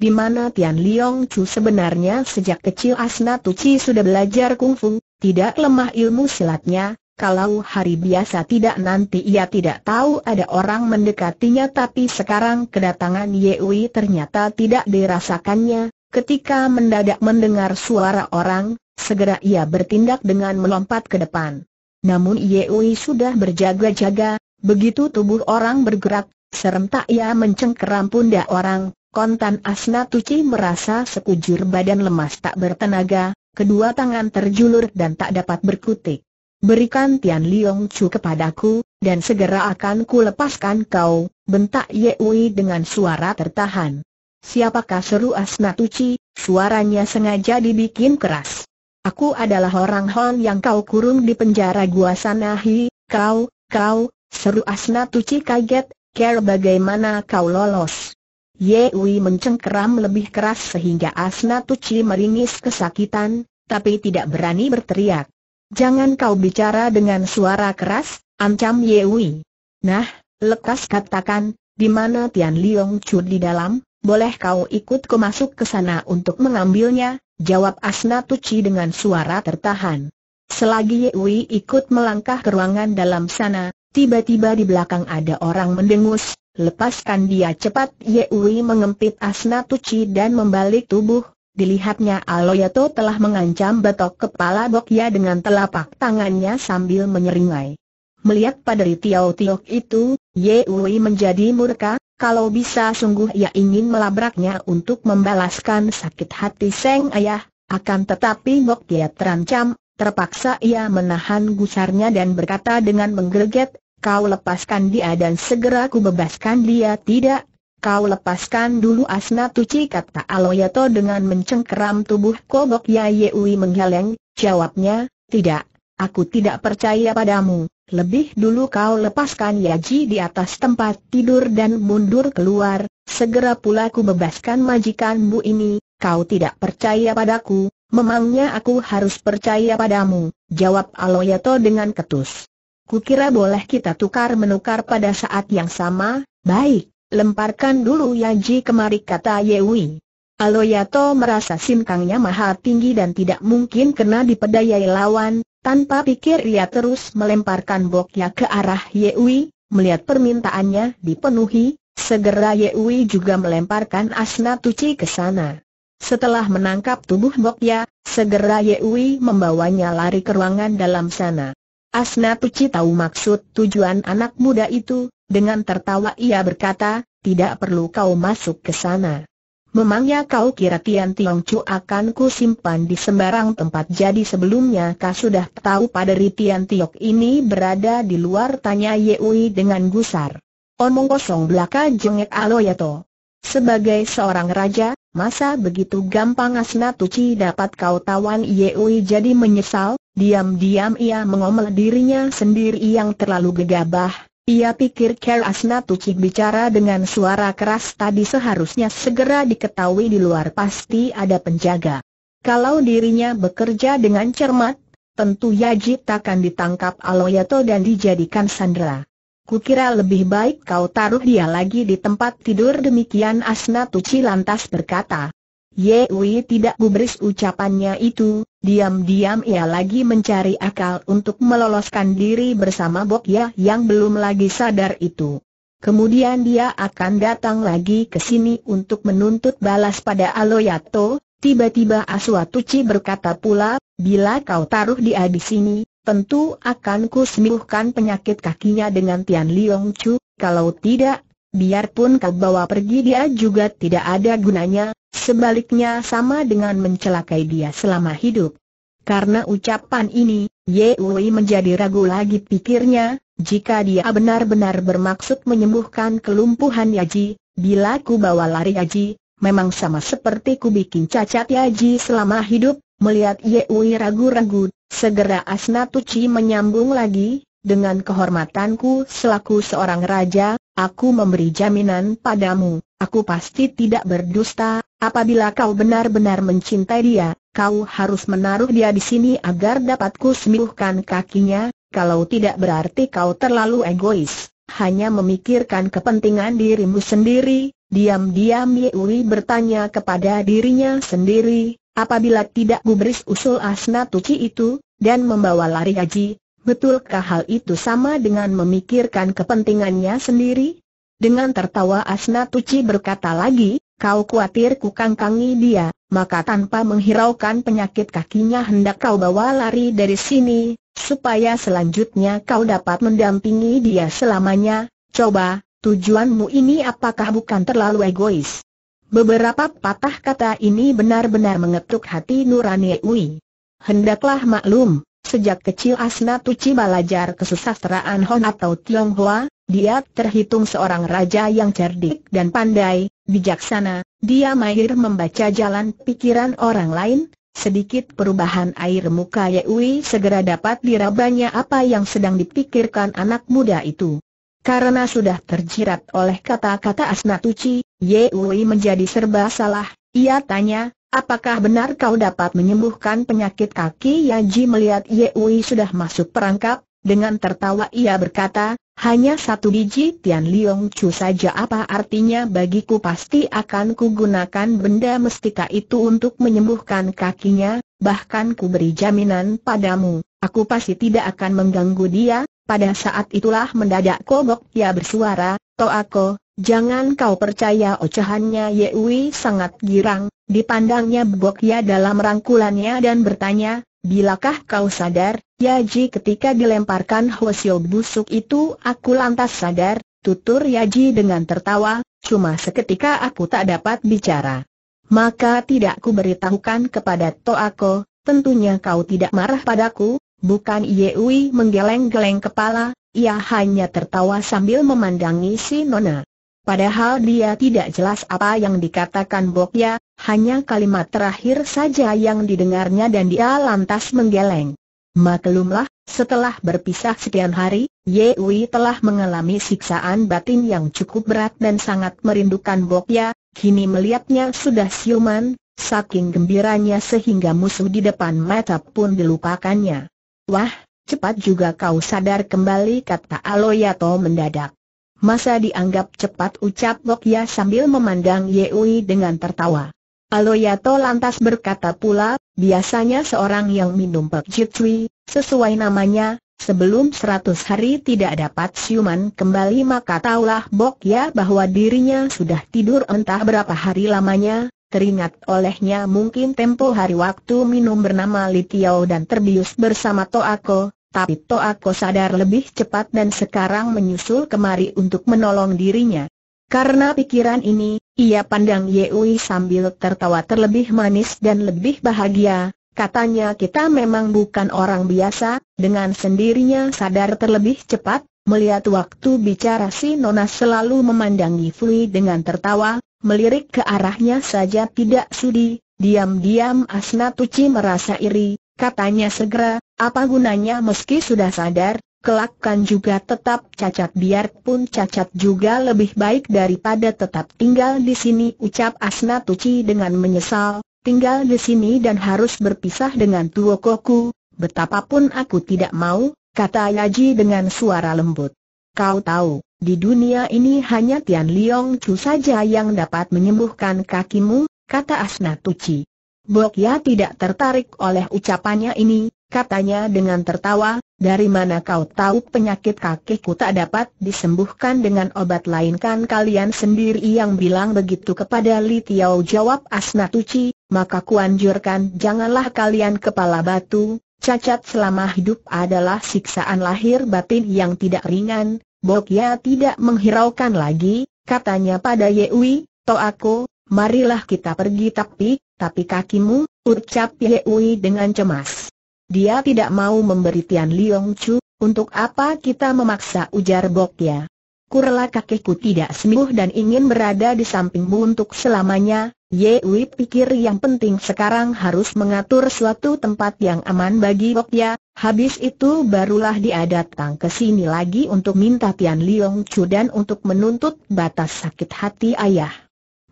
A: Di mana Tian Liong Chu sebenarnya sejak kecil Asna Tuci sudah belajar kungfu, tidak lemah ilmu silatnya, kalau hari biasa tidak nanti ia tidak tahu ada orang mendekatinya tapi sekarang kedatangan Ye Wei ternyata tidak dirasakannya, ketika mendadak mendengar suara orang, Segera ia bertindak dengan melompat ke depan. Namun Wei sudah berjaga-jaga, begitu tubuh orang bergerak, serentak ia mencengkeram pundak orang, kontan Asna Tuci merasa sekujur badan lemas tak bertenaga, kedua tangan terjulur dan tak dapat berkutik. Berikan Tian Liong Chu kepadaku, dan segera akan ku lepaskan kau, bentak Wei dengan suara tertahan. Siapakah seru Asna Tuci, suaranya sengaja dibikin keras. Aku adalah orang Hon yang kau kurung di penjara gua Sanahi, kau, kau, seru Asna Tuci kaget, care bagaimana kau lolos. Wei mencengkeram lebih keras sehingga Asna Tuci meringis kesakitan, tapi tidak berani berteriak. Jangan kau bicara dengan suara keras, ancam Wei. Nah, lekas katakan, di mana Tian Liong Chu di dalam, boleh kau ikut ke masuk ke sana untuk mengambilnya, Jawab Asna Tuci dengan suara tertahan. Selagi Yewi ikut melangkah ke ruangan dalam sana, tiba-tiba di belakang ada orang mendengus, lepaskan dia cepat Yewi mengempit Asna Tuci dan membalik tubuh, dilihatnya Aloyato telah mengancam batok kepala Bokya dengan telapak tangannya sambil menyeringai. Melihat pada Tiao Tiok itu, Yewi menjadi murka, kalau bisa sungguh ia ingin melabraknya untuk membalaskan sakit hati Seng Ayah, akan tetapi Ngok Kia terancam, terpaksa ia menahan gusarnya dan berkata dengan menggerget, kau lepaskan dia dan segera kubebaskan dia tidak. Kau lepaskan dulu Asna Tuci kata Aloyato dengan mencengkeram tubuh Kobok Yayewi menggeleng, jawabnya, tidak, aku tidak percaya padamu. Lebih dulu kau lepaskan Yaji di atas tempat tidur dan mundur keluar, segera pula ku bebaskan majikanmu ini, kau tidak percaya padaku, memangnya aku harus percaya padamu, jawab Aloyato dengan ketus. Kukira boleh kita tukar-menukar pada saat yang sama, baik, lemparkan dulu Yaji kemari kata Yewi. Aloyato merasa sinkangnya mahal tinggi dan tidak mungkin kena dipedayai lawan, tanpa pikir ia terus melemparkan boknya ke arah Yewi, melihat permintaannya dipenuhi, segera Yewi juga melemparkan asna tuci ke sana. Setelah menangkap tubuh boknya, segera Yewi membawanya lari ke ruangan dalam sana. Asna Tuci tahu maksud tujuan anak muda itu, dengan tertawa ia berkata, tidak perlu kau masuk ke sana. Memangnya kau kira Tian Tiong Chu akan ku simpan di sembarang tempat jadi sebelumnya kau sudah tahu pada Tian Tiok ini berada di luar tanya Yeui dengan gusar. Omong kosong belaka jengek Aloyato. Sebagai seorang raja, masa begitu gampang Asna Tuci dapat kau tawan Yeui jadi menyesal, diam-diam ia mengomel dirinya sendiri yang terlalu gegabah, ia pikir Asna Tucik bicara dengan suara keras tadi seharusnya segera diketahui di luar pasti ada penjaga. Kalau dirinya bekerja dengan cermat, tentu Yajit akan ditangkap Aloyato dan dijadikan sandera. Kukira lebih baik kau taruh dia lagi di tempat tidur demikian Asna Tuci lantas berkata. Yewi tidak gubris ucapannya itu, Diam-diam ia lagi mencari akal untuk meloloskan diri bersama Bok Ya yang belum lagi sadar itu. Kemudian dia akan datang lagi ke sini untuk menuntut balas pada Aloyato, tiba-tiba Aswatuci berkata pula, bila kau taruh dia di sini, tentu akan kusembuhkan penyakit kakinya dengan Tian Liong Chu, kalau tidak Biarpun kau bawa pergi dia juga tidak ada gunanya, sebaliknya sama dengan mencelakai dia selama hidup. Karena ucapan ini, Ye Wei menjadi ragu lagi pikirnya, jika dia benar-benar bermaksud menyembuhkan kelumpuhan Yaji, bila ku bawa lari Yaji, memang sama seperti ku bikin cacat Yaji selama hidup, melihat Ye Wei ragu-ragu, segera Asna Tuci menyambung lagi, dengan kehormatanku selaku seorang raja, aku memberi jaminan padamu, aku pasti tidak berdusta, apabila kau benar-benar mencintai dia, kau harus menaruh dia di sini agar dapatku sembuhkan kakinya, kalau tidak berarti kau terlalu egois, hanya memikirkan kepentingan dirimu sendiri, diam-diam Yewi bertanya kepada dirinya sendiri, apabila tidak gubris usul Asna Tuci itu, dan membawa lari haji, Betulkah hal itu sama dengan memikirkan kepentingannya sendiri? Dengan tertawa Asna Tuci berkata lagi, kau khawatir kukangkangi dia, maka tanpa menghiraukan penyakit kakinya hendak kau bawa lari dari sini, supaya selanjutnya kau dapat mendampingi dia selamanya, coba, tujuanmu ini apakah bukan terlalu egois? Beberapa patah kata ini benar-benar mengetuk hati Nurani Ui. Hendaklah maklum, Sejak kecil Asna Tuci belajar kesusastraan Hon atau Tionghoa, dia terhitung seorang raja yang cerdik dan pandai, bijaksana, dia mahir membaca jalan pikiran orang lain, sedikit perubahan air muka Yewi segera dapat dirabanya apa yang sedang dipikirkan anak muda itu. Karena sudah terjirat oleh kata-kata Asna Tuci, Yewi menjadi serba salah, ia tanya, Apakah benar kau dapat menyembuhkan penyakit kaki Yaji melihat Wei sudah masuk perangkap? Dengan tertawa ia berkata, hanya satu biji Tian Liong Chu saja apa artinya bagiku pasti akan kugunakan benda mestika itu untuk menyembuhkan kakinya, bahkan ku beri jaminan padamu, aku pasti tidak akan mengganggu dia, pada saat itulah mendadak kobok ia bersuara, aku. Jangan kau percaya ocehannya Yewi sangat girang, dipandangnya Bok ya dalam rangkulannya dan bertanya, Bilakah kau sadar, Yaji ketika dilemparkan Hwasyo busuk itu aku lantas sadar, tutur Yaji dengan tertawa, cuma seketika aku tak dapat bicara. Maka tidak ku beritahukan kepada Toako, tentunya kau tidak marah padaku, bukan Yewi menggeleng-geleng kepala, ia hanya tertawa sambil memandangi si Nona. Padahal dia tidak jelas apa yang dikatakan Bokya, hanya kalimat terakhir saja yang didengarnya dan dia lantas menggeleng. Maklumlah, setelah berpisah sekian hari, Ye Wei telah mengalami siksaan batin yang cukup berat dan sangat merindukan Bokya, kini melihatnya sudah siuman, saking gembiranya sehingga musuh di depan mata pun dilupakannya. Wah, cepat juga kau sadar kembali kata Aloyato mendadak. Masa dianggap cepat ucap Bokya sambil memandang Yeui dengan tertawa. Aloyato lantas berkata pula, biasanya seorang yang minum pekjitwi, sesuai namanya, sebelum seratus hari tidak dapat siuman kembali maka taulah Bokya bahwa dirinya sudah tidur entah berapa hari lamanya, teringat olehnya mungkin tempo hari waktu minum bernama Litiau dan terbius bersama Toako, tapi Toako sadar lebih cepat dan sekarang menyusul kemari untuk menolong dirinya. Karena pikiran ini, ia pandang Yeui sambil tertawa terlebih manis dan lebih bahagia, katanya kita memang bukan orang biasa, dengan sendirinya sadar terlebih cepat, melihat waktu bicara si Nona selalu memandangi Fui dengan tertawa, melirik ke arahnya saja tidak sudi, diam-diam Asna Tuci merasa iri, katanya segera, apa gunanya meski sudah sadar, Kelakkan juga tetap cacat biarpun cacat juga lebih baik daripada tetap tinggal di sini ucap Asna Tuci dengan menyesal, tinggal di sini dan harus berpisah dengan Tuokoku, betapapun aku tidak mau, kata Yaji dengan suara lembut. Kau tahu, di dunia ini hanya Tian Liong Chu saja yang dapat menyembuhkan kakimu, kata Asna Tuci. Bokia ya tidak tertarik oleh ucapannya ini, katanya dengan tertawa, dari mana kau tahu penyakit kakiku tak dapat disembuhkan dengan obat lain kan kalian sendiri yang bilang begitu kepada Li Tiao jawab Asnatuci, maka kuanjurkan janganlah kalian kepala batu, cacat selama hidup adalah siksaan lahir batin yang tidak ringan, Bokia ya tidak menghiraukan lagi, katanya pada Yewi, to aku, marilah kita pergi tapi, tapi kakimu, ucap Ye Yehui dengan cemas. Dia tidak mau memberi Tian Liong Chu, untuk apa kita memaksa ujar Bok ya. Kurla kakiku tidak sembuh dan ingin berada di sampingmu untuk selamanya, Ye Wei pikir yang penting sekarang harus mengatur suatu tempat yang aman bagi Bok ya, habis itu barulah dia datang ke sini lagi untuk minta Tian Liong Chu dan untuk menuntut batas sakit hati ayah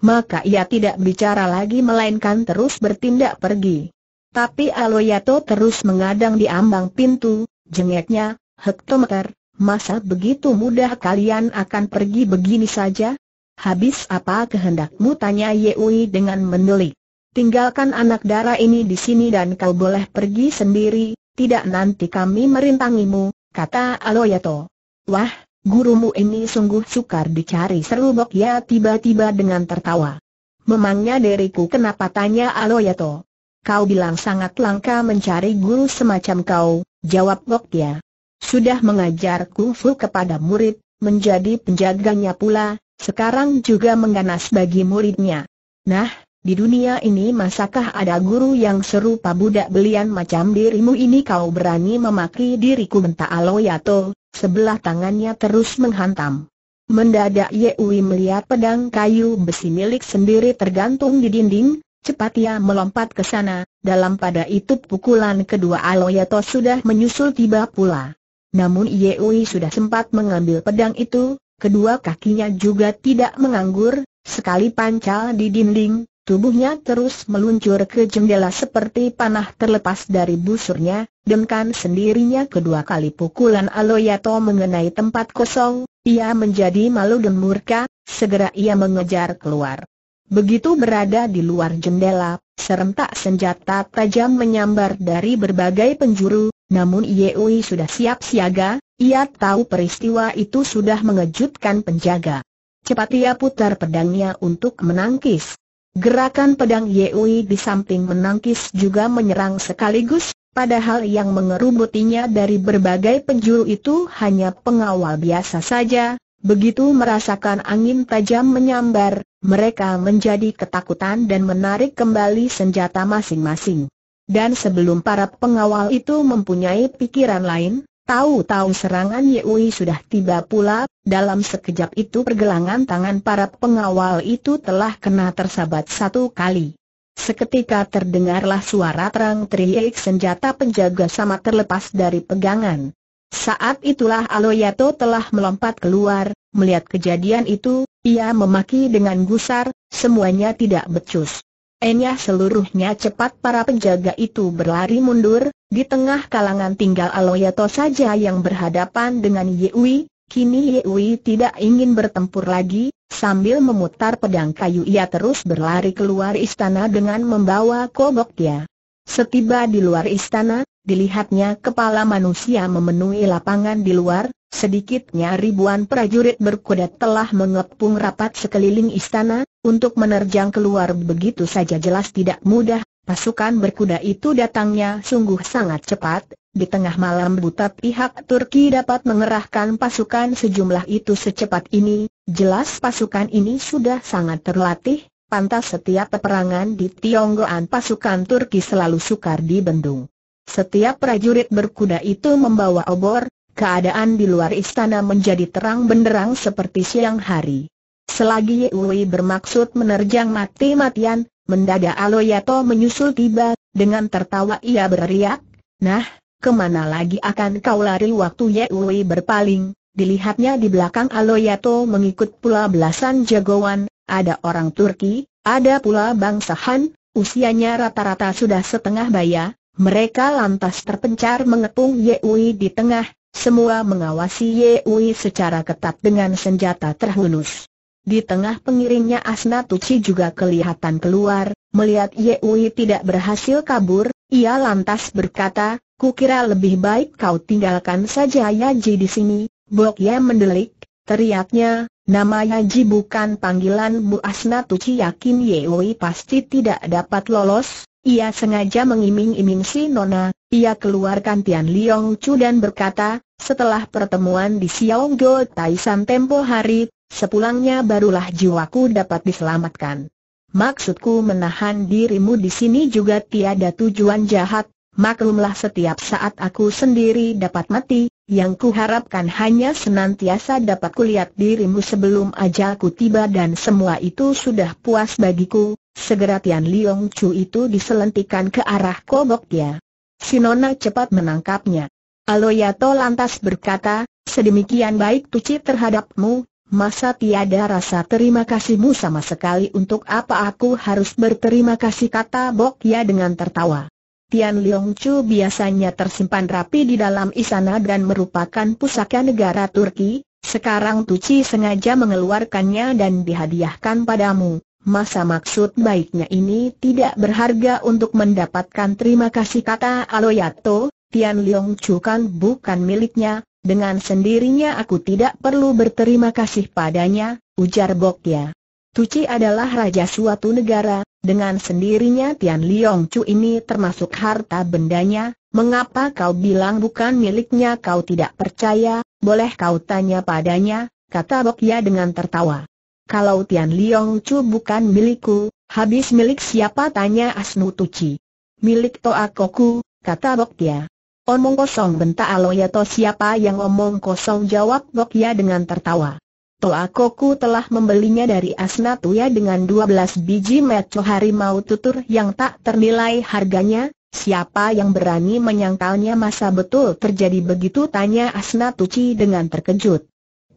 A: maka ia tidak bicara lagi melainkan terus bertindak pergi. Tapi Aloyato terus mengadang di ambang pintu, jengeknya, hektometer, masa begitu mudah kalian akan pergi begini saja? Habis apa kehendakmu tanya Yewi dengan mendelik. Tinggalkan anak darah ini di sini dan kau boleh pergi sendiri, tidak nanti kami merintangimu, kata Aloyato. Wah, gurumu ini sungguh sukar dicari seru Bok Ya tiba-tiba dengan tertawa. Memangnya diriku kenapa tanya Aloyato? Kau bilang sangat langka mencari guru semacam kau, jawab Bok Ya. Sudah mengajar kungfu kepada murid, menjadi penjaganya pula, sekarang juga mengganas bagi muridnya. Nah, di dunia ini masakah ada guru yang serupa budak belian macam dirimu ini kau berani memaki diriku bentak Aloyato, Sebelah tangannya terus menghantam. Mendadak Yewi melihat pedang kayu besi milik sendiri tergantung di dinding, cepat ia melompat ke sana, dalam pada itu pukulan kedua Aloyato sudah menyusul tiba pula. Namun Yewi sudah sempat mengambil pedang itu, kedua kakinya juga tidak menganggur, sekali pancal di dinding, Tubuhnya terus meluncur ke jendela seperti panah terlepas dari busurnya, demkan sendirinya kedua kali pukulan Aloyato mengenai tempat kosong, ia menjadi malu dan murka, segera ia mengejar keluar. Begitu berada di luar jendela, serentak senjata tajam menyambar dari berbagai penjuru, namun Yeui sudah siap siaga, ia tahu peristiwa itu sudah mengejutkan penjaga. Cepat ia putar pedangnya untuk menangkis, Gerakan pedang Yui di samping menangkis juga menyerang sekaligus, padahal yang mengerubutinya dari berbagai penjuru itu hanya pengawal biasa saja. Begitu merasakan angin tajam menyambar, mereka menjadi ketakutan dan menarik kembali senjata masing-masing. Dan sebelum para pengawal itu mempunyai pikiran lain, Tahu-tahu serangan Yui sudah tiba pula, dalam sekejap itu pergelangan tangan para pengawal itu telah kena tersabat satu kali. Seketika terdengarlah suara terang teriak senjata penjaga sama terlepas dari pegangan. Saat itulah Aloyato telah melompat keluar, melihat kejadian itu, ia memaki dengan gusar, semuanya tidak becus. Enyah seluruhnya cepat para penjaga itu berlari mundur, di tengah kalangan tinggal Aloyato saja yang berhadapan dengan Yewi, kini Yewi tidak ingin bertempur lagi, sambil memutar pedang kayu ia terus berlari keluar istana dengan membawa koboknya. Setiba di luar istana, dilihatnya kepala manusia memenuhi lapangan di luar, sedikitnya ribuan prajurit berkuda telah mengepung rapat sekeliling istana, untuk menerjang keluar begitu saja jelas tidak mudah, pasukan berkuda itu datangnya sungguh sangat cepat, di tengah malam buta pihak Turki dapat mengerahkan pasukan sejumlah itu secepat ini, jelas pasukan ini sudah sangat terlatih, pantas setiap peperangan di Tionggoan pasukan Turki selalu sukar dibendung. Setiap prajurit berkuda itu membawa obor, keadaan di luar istana menjadi terang benderang seperti siang hari. Selagi Yui bermaksud menerjang mati-matian, mendadak Aloyato menyusul tiba, dengan tertawa ia berteriak, Nah, kemana lagi akan kau lari waktu Yui berpaling, dilihatnya di belakang Aloyato mengikut pula belasan jagoan, ada orang Turki, ada pula bangsa Han, usianya rata-rata sudah setengah baya, mereka lantas terpencar mengepung Yui di tengah, semua mengawasi Yui secara ketat dengan senjata terhunus. Di tengah pengiringnya Asna Tuci juga kelihatan keluar, melihat Ye Wei tidak berhasil kabur, ia lantas berkata, Kukira lebih baik kau tinggalkan saja Yaji di sini, Bok Ye mendelik, teriaknya, nama Yaji bukan panggilanmu Asna Tuci yakin Ye Wei pasti tidak dapat lolos, ia sengaja mengiming-iming si Nona, ia keluarkan Tian Liong Chu dan berkata, setelah pertemuan di Xiaongdo Taisan tempo hari, Sepulangnya barulah jiwaku dapat diselamatkan. Maksudku menahan dirimu di sini juga tiada tujuan jahat, maklumlah setiap saat aku sendiri dapat mati, yang kuharapkan hanya senantiasa dapat kulihat dirimu sebelum ajalku tiba dan semua itu sudah puas bagiku, segera Tian Liong Chu itu diselentikan ke arah koboknya. Sinona cepat menangkapnya. Aloyato lantas berkata, sedemikian baik Tuci terhadapmu, Masa tiada rasa terima kasihmu sama sekali untuk apa aku harus berterima kasih kata Bok Ya dengan tertawa. Tian Leong Chu biasanya tersimpan rapi di dalam istana dan merupakan pusaka negara Turki, sekarang Tuci sengaja mengeluarkannya dan dihadiahkan padamu. Masa maksud baiknya ini tidak berharga untuk mendapatkan terima kasih kata Aloyato, Tian Leong Chu kan bukan miliknya, dengan sendirinya aku tidak perlu berterima kasih padanya, ujar Bokya. Tuci adalah raja suatu negara, dengan sendirinya Tian Liong Chu ini termasuk harta bendanya, mengapa kau bilang bukan miliknya kau tidak percaya, boleh kau tanya padanya, kata Bokya dengan tertawa. Kalau Tian Liong Chu bukan milikku, habis milik siapa tanya Asnu Tuci. Milik Toa Koku, kata Bokya. Omong kosong bentak Aloyato siapa yang omong kosong jawab Gokya dengan tertawa. Toa Koku telah membelinya dari Asnatuya dengan 12 biji meco harimau tutur yang tak ternilai harganya, siapa yang berani menyangkalnya masa betul terjadi begitu tanya Asnatuci dengan terkejut.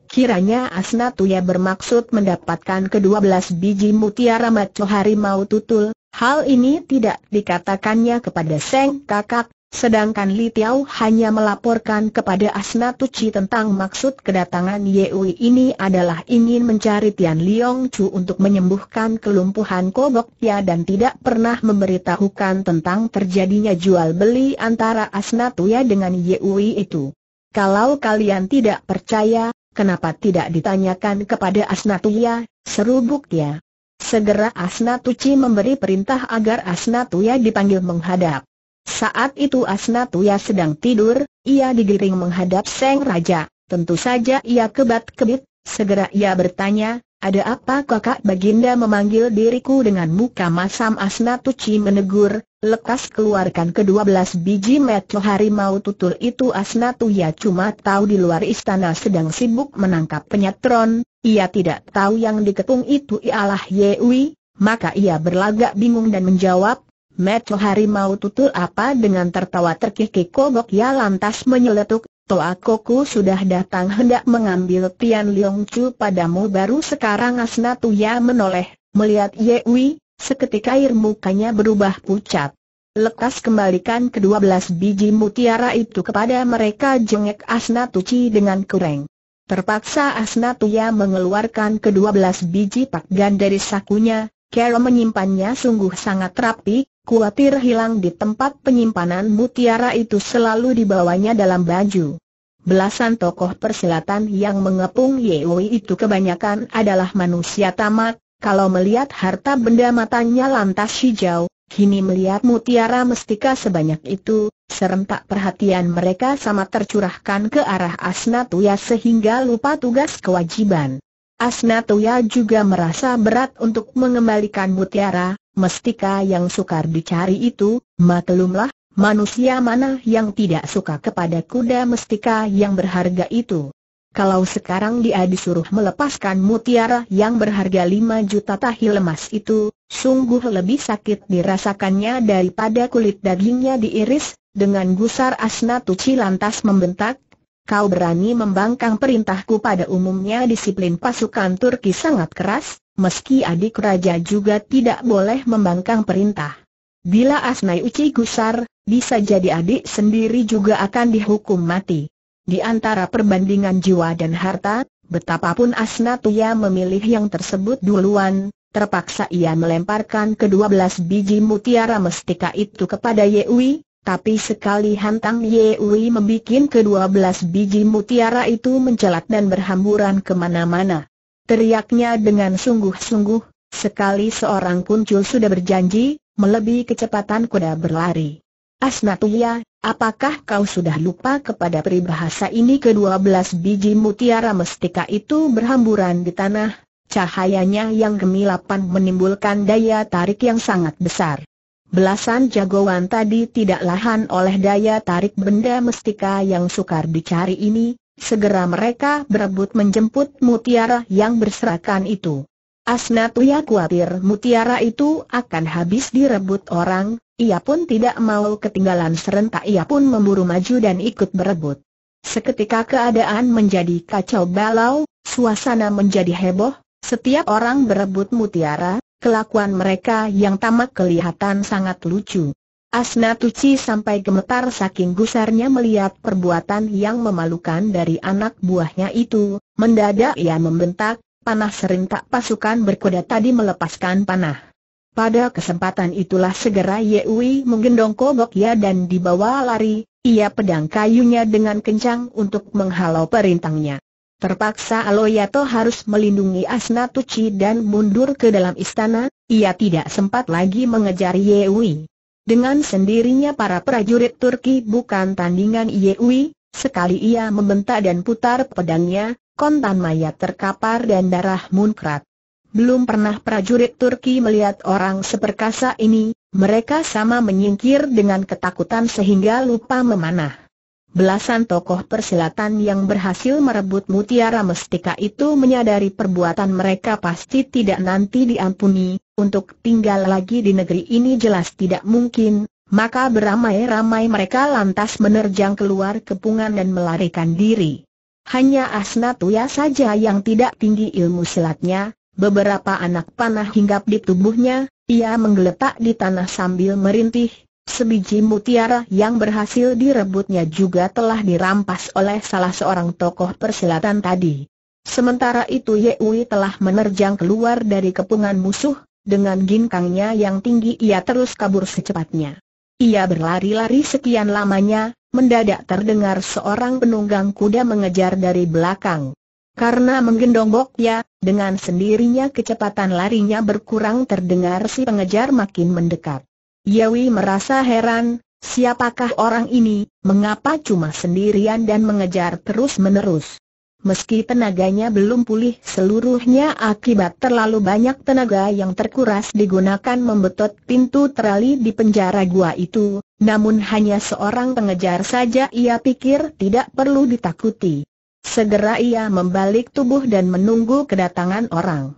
A: Kiranya Asnatuya bermaksud mendapatkan ke-12 biji mutiara meco harimau tutul, hal ini tidak dikatakannya kepada Seng Kakak, Sedangkan Li Tiao hanya melaporkan kepada Asna Tuci tentang maksud kedatangan Yewi ini adalah ingin mencari Tian Liong Chu untuk menyembuhkan kelumpuhan Kobok Tia dan tidak pernah memberitahukan tentang terjadinya jual beli antara Asna Tuya dengan Yewi itu. Kalau kalian tidak percaya, kenapa tidak ditanyakan kepada Asna Tuya, seru Buktia. Segera Asna Tuci memberi perintah agar Asna Tuya dipanggil menghadap. Saat itu Asnatuya sedang tidur, ia digiring menghadap Seng Raja. Tentu saja ia kebat-kebit, segera ia bertanya, ada apa kakak Baginda memanggil diriku dengan muka masam Asnatuci menegur, lekas keluarkan kedua belas biji metu harimau tutul itu Asnatuya cuma tahu di luar istana sedang sibuk menangkap penyatron. ia tidak tahu yang diketung itu ialah Yewi, maka ia berlagak bingung dan menjawab, Meto harimau tutul apa dengan tertawa terkikik kobok ya lantas menyeletuk, Toa Koku sudah datang hendak mengambil Tian Leong Chu padamu baru sekarang Asna Tuya menoleh, melihat Ye Wei, seketika air mukanya berubah pucat. Lekas kembalikan kedua belas biji mutiara itu kepada mereka jengek Asna Tuci dengan kureng. Terpaksa Asna Tuya mengeluarkan kedua belas biji pakgan dari sakunya, Kero menyimpannya sungguh sangat rapi, kuatir hilang di tempat penyimpanan mutiara itu selalu dibawanya dalam baju. Belasan tokoh persilatan yang mengepung Yeoi itu kebanyakan adalah manusia tamat, kalau melihat harta benda matanya lantas hijau, kini melihat mutiara mestika sebanyak itu, serentak perhatian mereka sama tercurahkan ke arah Asnatuya sehingga lupa tugas kewajiban. Asnatoya juga merasa berat untuk mengembalikan mutiara, mestika yang sukar dicari itu, maklumlah, manusia mana yang tidak suka kepada kuda mestika yang berharga itu. Kalau sekarang dia disuruh melepaskan mutiara yang berharga 5 juta tahi lemas itu, sungguh lebih sakit dirasakannya daripada kulit dagingnya diiris, dengan gusar Asnatuci lantas membentak, Kau berani membangkang perintahku pada umumnya disiplin pasukan Turki sangat keras, meski adik raja juga tidak boleh membangkang perintah. Bila Asnai Uci Gusar, bisa jadi adik sendiri juga akan dihukum mati. Di antara perbandingan jiwa dan harta, betapapun Asnatuya memilih yang tersebut duluan, terpaksa ia melemparkan kedua belas biji mutiara mestika itu kepada Yewi, tapi sekali hantam Ui membuat kedua belas biji mutiara itu mencelat dan berhamburan kemana-mana. Teriaknya dengan sungguh-sungguh, sekali seorang kuncul sudah berjanji, melebihi kecepatan kuda berlari. Asnatuya, apakah kau sudah lupa kepada peribahasa ini kedua belas biji mutiara mestika itu berhamburan di tanah, cahayanya yang gemilapan menimbulkan daya tarik yang sangat besar. Belasan jagoan tadi tidak lahan oleh daya tarik benda mestika yang sukar dicari ini, segera mereka berebut menjemput mutiara yang berserakan itu. Asnatuya khawatir mutiara itu akan habis direbut orang, ia pun tidak mau ketinggalan serentak ia pun memburu maju dan ikut berebut. Seketika keadaan menjadi kacau balau, suasana menjadi heboh, setiap orang berebut mutiara, kelakuan mereka yang tamak kelihatan sangat lucu. Asna Tuci sampai gemetar saking gusarnya melihat perbuatan yang memalukan dari anak buahnya itu, mendadak ia membentak, panah tak pasukan berkuda tadi melepaskan panah. Pada kesempatan itulah segera Yewi menggendong koboknya dan dibawa lari, ia pedang kayunya dengan kencang untuk menghalau perintangnya. Terpaksa Aloyato harus melindungi Asna Tuci dan mundur ke dalam istana, ia tidak sempat lagi mengejar Yewi. Dengan sendirinya para prajurit Turki bukan tandingan Yewi, sekali ia membentak dan putar pedangnya, kontan mayat terkapar dan darah munkrat. Belum pernah prajurit Turki melihat orang seperkasa ini, mereka sama menyingkir dengan ketakutan sehingga lupa memanah. Belasan tokoh persilatan yang berhasil merebut mutiara mestika itu menyadari perbuatan mereka pasti tidak nanti diampuni, untuk tinggal lagi di negeri ini jelas tidak mungkin, maka beramai-ramai mereka lantas menerjang keluar kepungan dan melarikan diri. Hanya Asna Tuya saja yang tidak tinggi ilmu silatnya, beberapa anak panah hinggap di tubuhnya, ia menggeletak di tanah sambil merintih, Sebiji mutiara yang berhasil direbutnya juga telah dirampas oleh salah seorang tokoh persilatan tadi. Sementara itu Ye Yewi telah menerjang keluar dari kepungan musuh, dengan ginkangnya yang tinggi ia terus kabur secepatnya. Ia berlari-lari sekian lamanya, mendadak terdengar seorang penunggang kuda mengejar dari belakang. Karena menggendong ya, dengan sendirinya kecepatan larinya berkurang terdengar si pengejar makin mendekat. Yewi merasa heran, siapakah orang ini, mengapa cuma sendirian dan mengejar terus-menerus. Meski tenaganya belum pulih seluruhnya akibat terlalu banyak tenaga yang terkuras digunakan membetot pintu terali di penjara gua itu, namun hanya seorang pengejar saja ia pikir tidak perlu ditakuti. Segera ia membalik tubuh dan menunggu kedatangan orang.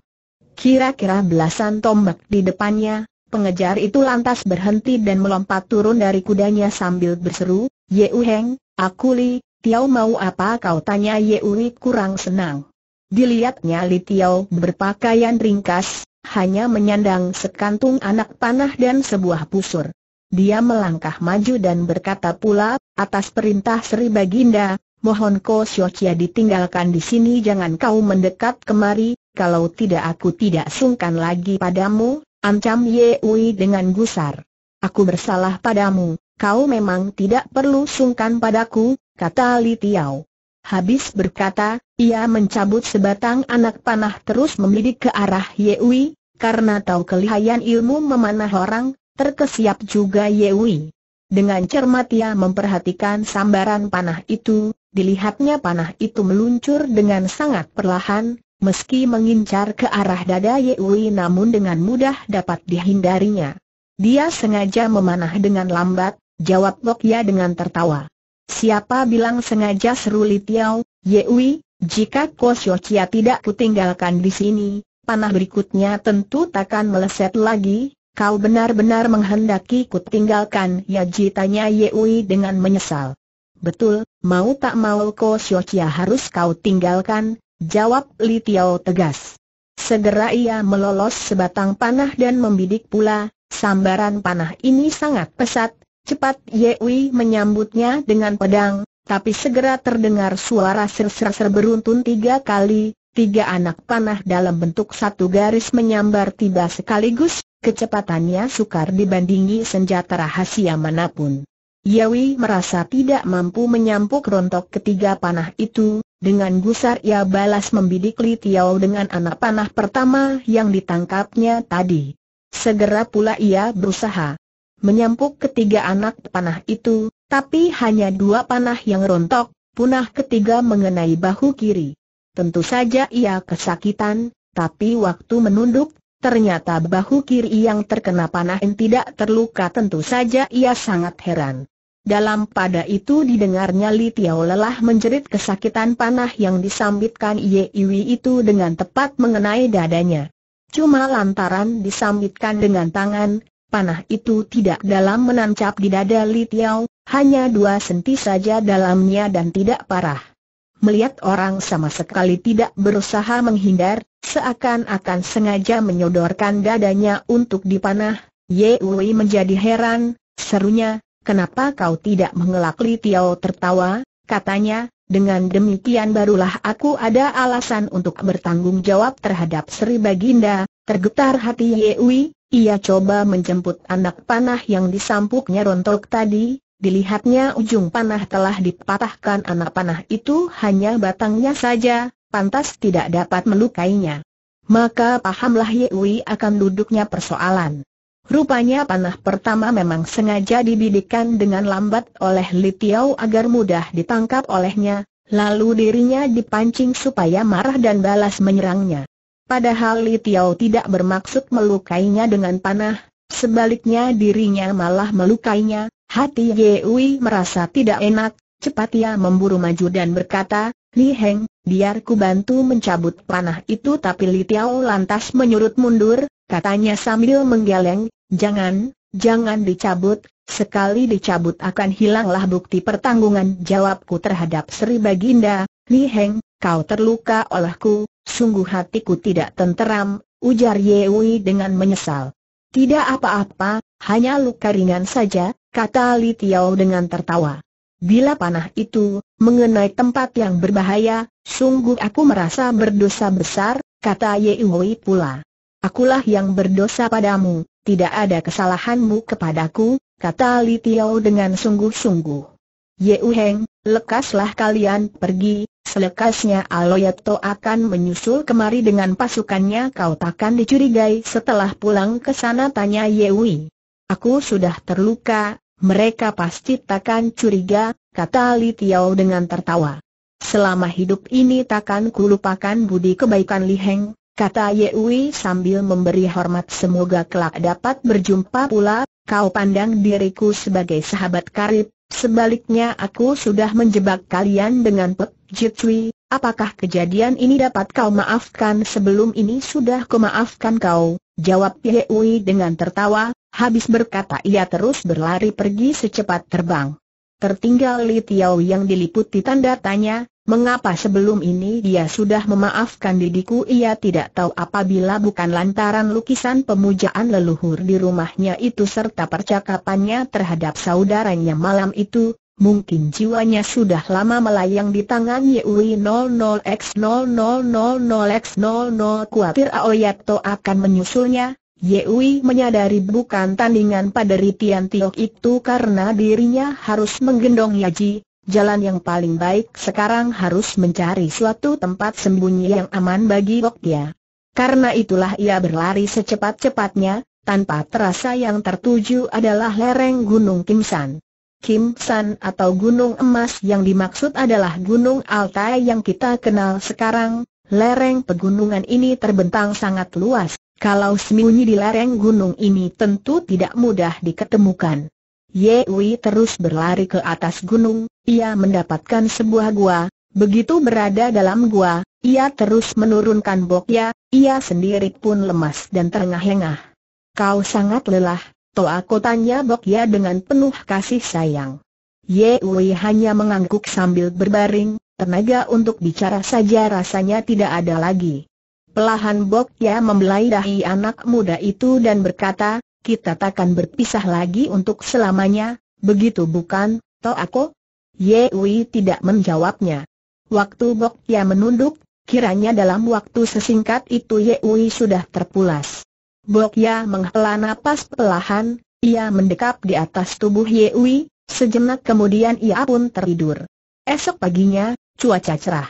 A: Kira-kira belasan tombak di depannya, Pengejar itu lantas berhenti dan melompat turun dari kudanya sambil berseru, Yeu Heng, aku Li, Tiao mau apa kau tanya Yeu Li kurang senang. Dilihatnya Li Tiao berpakaian ringkas, hanya menyandang sekantung anak panah dan sebuah pusur. Dia melangkah maju dan berkata pula, atas perintah Sri Baginda, mohon kau Siochia ditinggalkan di sini jangan kau mendekat kemari, kalau tidak aku tidak sungkan lagi padamu, Ancam Yewi dengan gusar. Aku bersalah padamu, kau memang tidak perlu sungkan padaku, kata Li Tiao. Habis berkata, ia mencabut sebatang anak panah terus membidik ke arah Yewi, karena tahu kelihayan ilmu memanah orang, terkesiap juga Yewi. Dengan cermat ia memperhatikan sambaran panah itu, dilihatnya panah itu meluncur dengan sangat perlahan, Meski mengincar ke arah dada Ye Wei, namun dengan mudah dapat dihindarinya. Dia sengaja memanah dengan lambat, jawab Lok ya dengan tertawa. Siapa bilang sengaja seru Li Tiao, Wei. jika Ko Xiu Chia tidak kutinggalkan di sini, panah berikutnya tentu takkan meleset lagi, kau benar-benar menghendaki kutinggalkan ya jitanya Wei dengan menyesal. Betul, mau tak mau Ko Xiu Chia harus kau tinggalkan, jawab Li Tiao tegas. Segera ia melolos sebatang panah dan membidik pula, sambaran panah ini sangat pesat, cepat Ye Wei menyambutnya dengan pedang, tapi segera terdengar suara ser-ser beruntun tiga kali, tiga anak panah dalam bentuk satu garis menyambar tiba sekaligus, kecepatannya sukar dibandingi senjata rahasia manapun. Yewi merasa tidak mampu menyampuk rontok ketiga panah itu, dengan gusar ia balas membidik Li Tiao dengan anak panah pertama yang ditangkapnya tadi. Segera pula ia berusaha menyampuk ketiga anak panah itu, tapi hanya dua panah yang rontok, punah ketiga mengenai bahu kiri. Tentu saja ia kesakitan, tapi waktu menunduk, ternyata bahu kiri yang terkena panah tidak terluka tentu saja ia sangat heran. Dalam pada itu didengarnya Li Tiao lelah menjerit kesakitan panah yang disambitkan Ye Iwi itu dengan tepat mengenai dadanya. Cuma lantaran disambitkan dengan tangan, panah itu tidak dalam menancap di dada Li Tiao, hanya dua senti saja dalamnya dan tidak parah. Melihat orang sama sekali tidak berusaha menghindar, seakan-akan sengaja menyodorkan dadanya untuk dipanah, Ye Iwi menjadi heran, serunya, kenapa kau tidak mengelak Li Tiao tertawa, katanya, dengan demikian barulah aku ada alasan untuk bertanggung jawab terhadap Sri Baginda, tergetar hati Yewi, ia coba menjemput anak panah yang disampuknya rontok tadi, dilihatnya ujung panah telah dipatahkan anak panah itu hanya batangnya saja, pantas tidak dapat melukainya. Maka pahamlah Yewi akan duduknya persoalan. Rupanya panah pertama memang sengaja dibidikan dengan lambat oleh Li Tiao agar mudah ditangkap olehnya, lalu dirinya dipancing supaya marah dan balas menyerangnya. Padahal Li Tiao tidak bermaksud melukainya dengan panah, sebaliknya dirinya malah melukainya, hati Ye Wei merasa tidak enak, cepat ia memburu maju dan berkata, Li Heng, biar ku bantu mencabut panah itu tapi Li Tiao lantas menyurut mundur, katanya sambil menggeleng, jangan, jangan dicabut, sekali dicabut akan hilanglah bukti pertanggungan jawabku terhadap Sri Baginda, Li Heng, kau terluka olehku, sungguh hatiku tidak tenteram, ujar Ye Wei dengan menyesal. Tidak apa-apa, hanya luka ringan saja, kata Li Tiao dengan tertawa. Bila panah itu mengenai tempat yang berbahaya, sungguh aku merasa berdosa besar, kata Ye Wei pula. Akulah yang berdosa padamu, tidak ada kesalahanmu kepadaku, kata Li Tiao dengan sungguh-sungguh. Ye Heng, lekaslah kalian pergi, selekasnya Aloyato akan menyusul kemari dengan pasukannya kau takkan dicurigai setelah pulang ke sana tanya Ye Yewi. Aku sudah terluka, mereka pasti takkan curiga, kata Li Tiao dengan tertawa. Selama hidup ini takkan kulupakan budi kebaikan Li Heng, Kata Yewi sambil memberi hormat semoga kelak dapat berjumpa pula, kau pandang diriku sebagai sahabat karib, sebaliknya aku sudah menjebak kalian dengan Pek Jitwi, apakah kejadian ini dapat kau maafkan sebelum ini sudah ku maafkan kau, jawab Yewi dengan tertawa, habis berkata ia terus berlari pergi secepat terbang. Tertinggal Li Tiao yang diliputi tanda tanya, Mengapa sebelum ini dia sudah memaafkan didiku ia tidak tahu apabila bukan lantaran lukisan pemujaan leluhur di rumahnya itu serta percakapannya terhadap saudaranya malam itu, mungkin jiwanya sudah lama melayang di tangan Yui 00X0000X00 kuatir Aoyato akan menyusulnya, Yewi menyadari bukan tandingan pada Ritian Tiok itu karena dirinya harus menggendong Yaji, Jalan yang paling baik sekarang harus mencari suatu tempat sembunyi yang aman bagi Oktia. Karena itulah ia berlari secepat-cepatnya, tanpa terasa yang tertuju adalah lereng Gunung Kimsan. Kimsan atau Gunung Emas yang dimaksud adalah Gunung Altai yang kita kenal sekarang, lereng pegunungan ini terbentang sangat luas, kalau sembunyi di lereng gunung ini tentu tidak mudah diketemukan. Ye Wei terus berlari ke atas gunung, ia mendapatkan sebuah gua, begitu berada dalam gua, ia terus menurunkan bokya, ia sendiri pun lemas dan terengah-engah. Kau sangat lelah, Toa kotanya bokya dengan penuh kasih sayang. Ye Wei hanya mengangguk sambil berbaring, tenaga untuk bicara saja rasanya tidak ada lagi. Pelahan Bok Ya membelai dahi anak muda itu dan berkata, kita takkan berpisah lagi untuk selamanya, begitu bukan, toh Ye Wei tidak menjawabnya. Waktu Bok Ya menunduk, kiranya dalam waktu sesingkat itu Wei sudah terpulas. Bok Ya menghela napas perlahan, ia mendekap di atas tubuh Wei, sejenak kemudian ia pun tertidur. Esok paginya, cuaca cerah.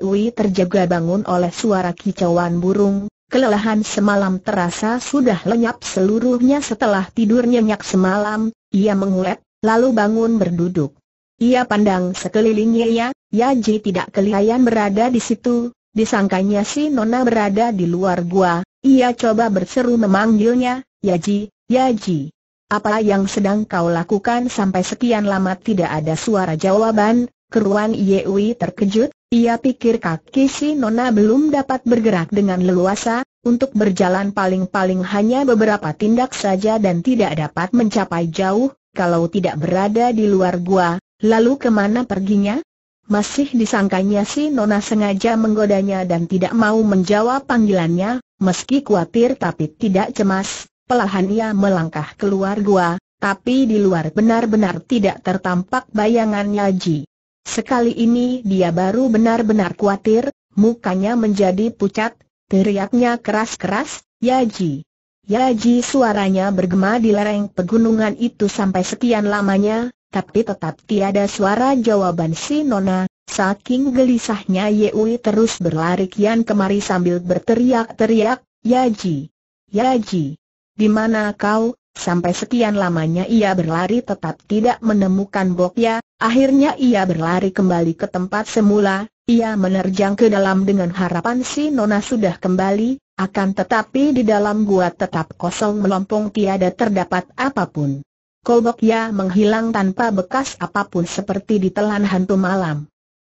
A: Wei terjaga bangun oleh suara kicauan burung, kelelahan semalam terasa sudah lenyap seluruhnya setelah tidur nyenyak semalam, ia mengulet, lalu bangun berduduk. Ia pandang sekelilingnya ya, Yaji tidak kelihatan berada di situ, disangkanya si Nona berada di luar gua, ia coba berseru memanggilnya, Yaji, Yaji. Apa yang sedang kau lakukan sampai sekian lama tidak ada suara jawaban, Keruan Yewi terkejut, ia pikir kaki si Nona belum dapat bergerak dengan leluasa, untuk berjalan paling-paling hanya beberapa tindak saja dan tidak dapat mencapai jauh, kalau tidak berada di luar gua, lalu kemana perginya? Masih disangkanya si Nona sengaja menggodanya dan tidak mau menjawab panggilannya, meski khawatir tapi tidak cemas, pelahan ia melangkah keluar gua, tapi di luar benar-benar tidak tertampak bayangannya Ji. Sekali ini dia baru benar-benar khawatir, mukanya menjadi pucat, teriaknya keras-keras, Yaji. Yaji suaranya bergema di lereng pegunungan itu sampai sekian lamanya, tapi tetap tiada suara jawaban si Nona. Saking gelisahnya Yewi terus berlari kian kemari sambil berteriak-teriak, Yaji, Yaji, di mana kau, Sampai sekian lamanya ia berlari tetap tidak menemukan Bokya, akhirnya ia berlari kembali ke tempat semula, ia menerjang ke dalam dengan harapan si Nona sudah kembali, akan tetapi di dalam gua tetap kosong melompong tiada terdapat apapun. ya menghilang tanpa bekas apapun seperti ditelan hantu malam.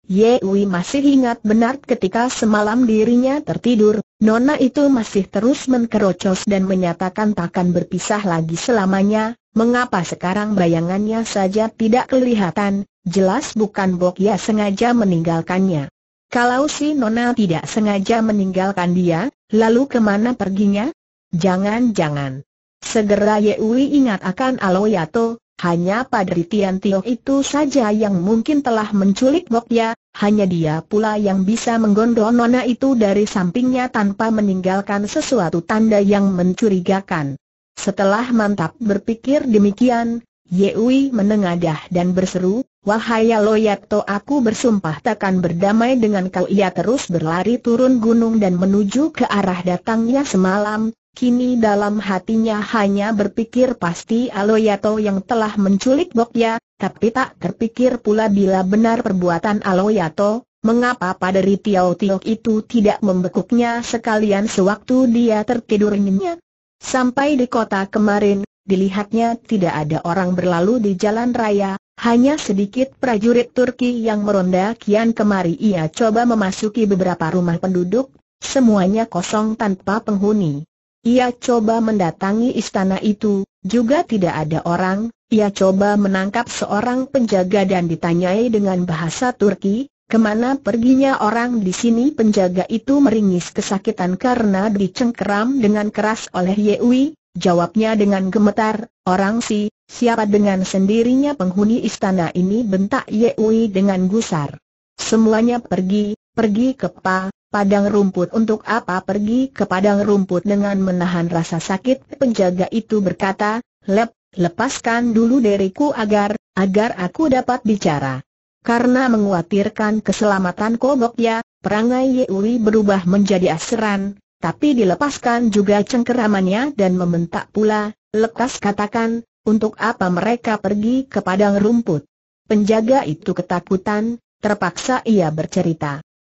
A: Yewi masih ingat benar ketika semalam dirinya tertidur, Nona itu masih terus menkerocos dan menyatakan takkan berpisah lagi selamanya, mengapa sekarang bayangannya saja tidak kelihatan, jelas bukan Bok Ya sengaja meninggalkannya. Kalau si Nona tidak sengaja meninggalkan dia, lalu kemana perginya? Jangan-jangan. Segera Yewi ingat akan Aloyato, hanya pada Tian Tio itu saja yang mungkin telah menculik Ya, hanya dia pula yang bisa menggondol nona itu dari sampingnya tanpa meninggalkan sesuatu tanda yang mencurigakan. Setelah mantap berpikir demikian, Yewi menengadah dan berseru, Wahai Loyato aku bersumpah takkan berdamai dengan kau Ia terus berlari turun gunung dan menuju ke arah datangnya semalam, Kini dalam hatinya hanya berpikir pasti Aloyato yang telah menculik Bokya, tapi tak terpikir pula bila benar perbuatan Aloyato, mengapa pada Tiao Tiok itu tidak membekuknya sekalian sewaktu dia tertidur nyenyak. Sampai di kota kemarin, dilihatnya tidak ada orang berlalu di jalan raya, hanya sedikit prajurit Turki yang meronda kian kemari ia coba memasuki beberapa rumah penduduk, semuanya kosong tanpa penghuni. Ia coba mendatangi istana itu, juga tidak ada orang, ia coba menangkap seorang penjaga dan ditanyai dengan bahasa Turki, kemana perginya orang di sini penjaga itu meringis kesakitan karena dicengkeram dengan keras oleh Yewi, jawabnya dengan gemetar, orang si, siapa dengan sendirinya penghuni istana ini bentak Yewi dengan gusar. Semuanya pergi, Pergi ke pa, padang rumput untuk apa pergi ke padang rumput dengan menahan rasa sakit penjaga itu berkata, Lep, lepaskan dulu diriku agar, agar aku dapat bicara. Karena menguatirkan keselamatan kobok ya, perangai Yewi berubah menjadi aseran, tapi dilepaskan juga cengkeramannya dan membentak pula, lekas katakan, untuk apa mereka pergi ke padang rumput. Penjaga itu ketakutan, terpaksa ia bercerita.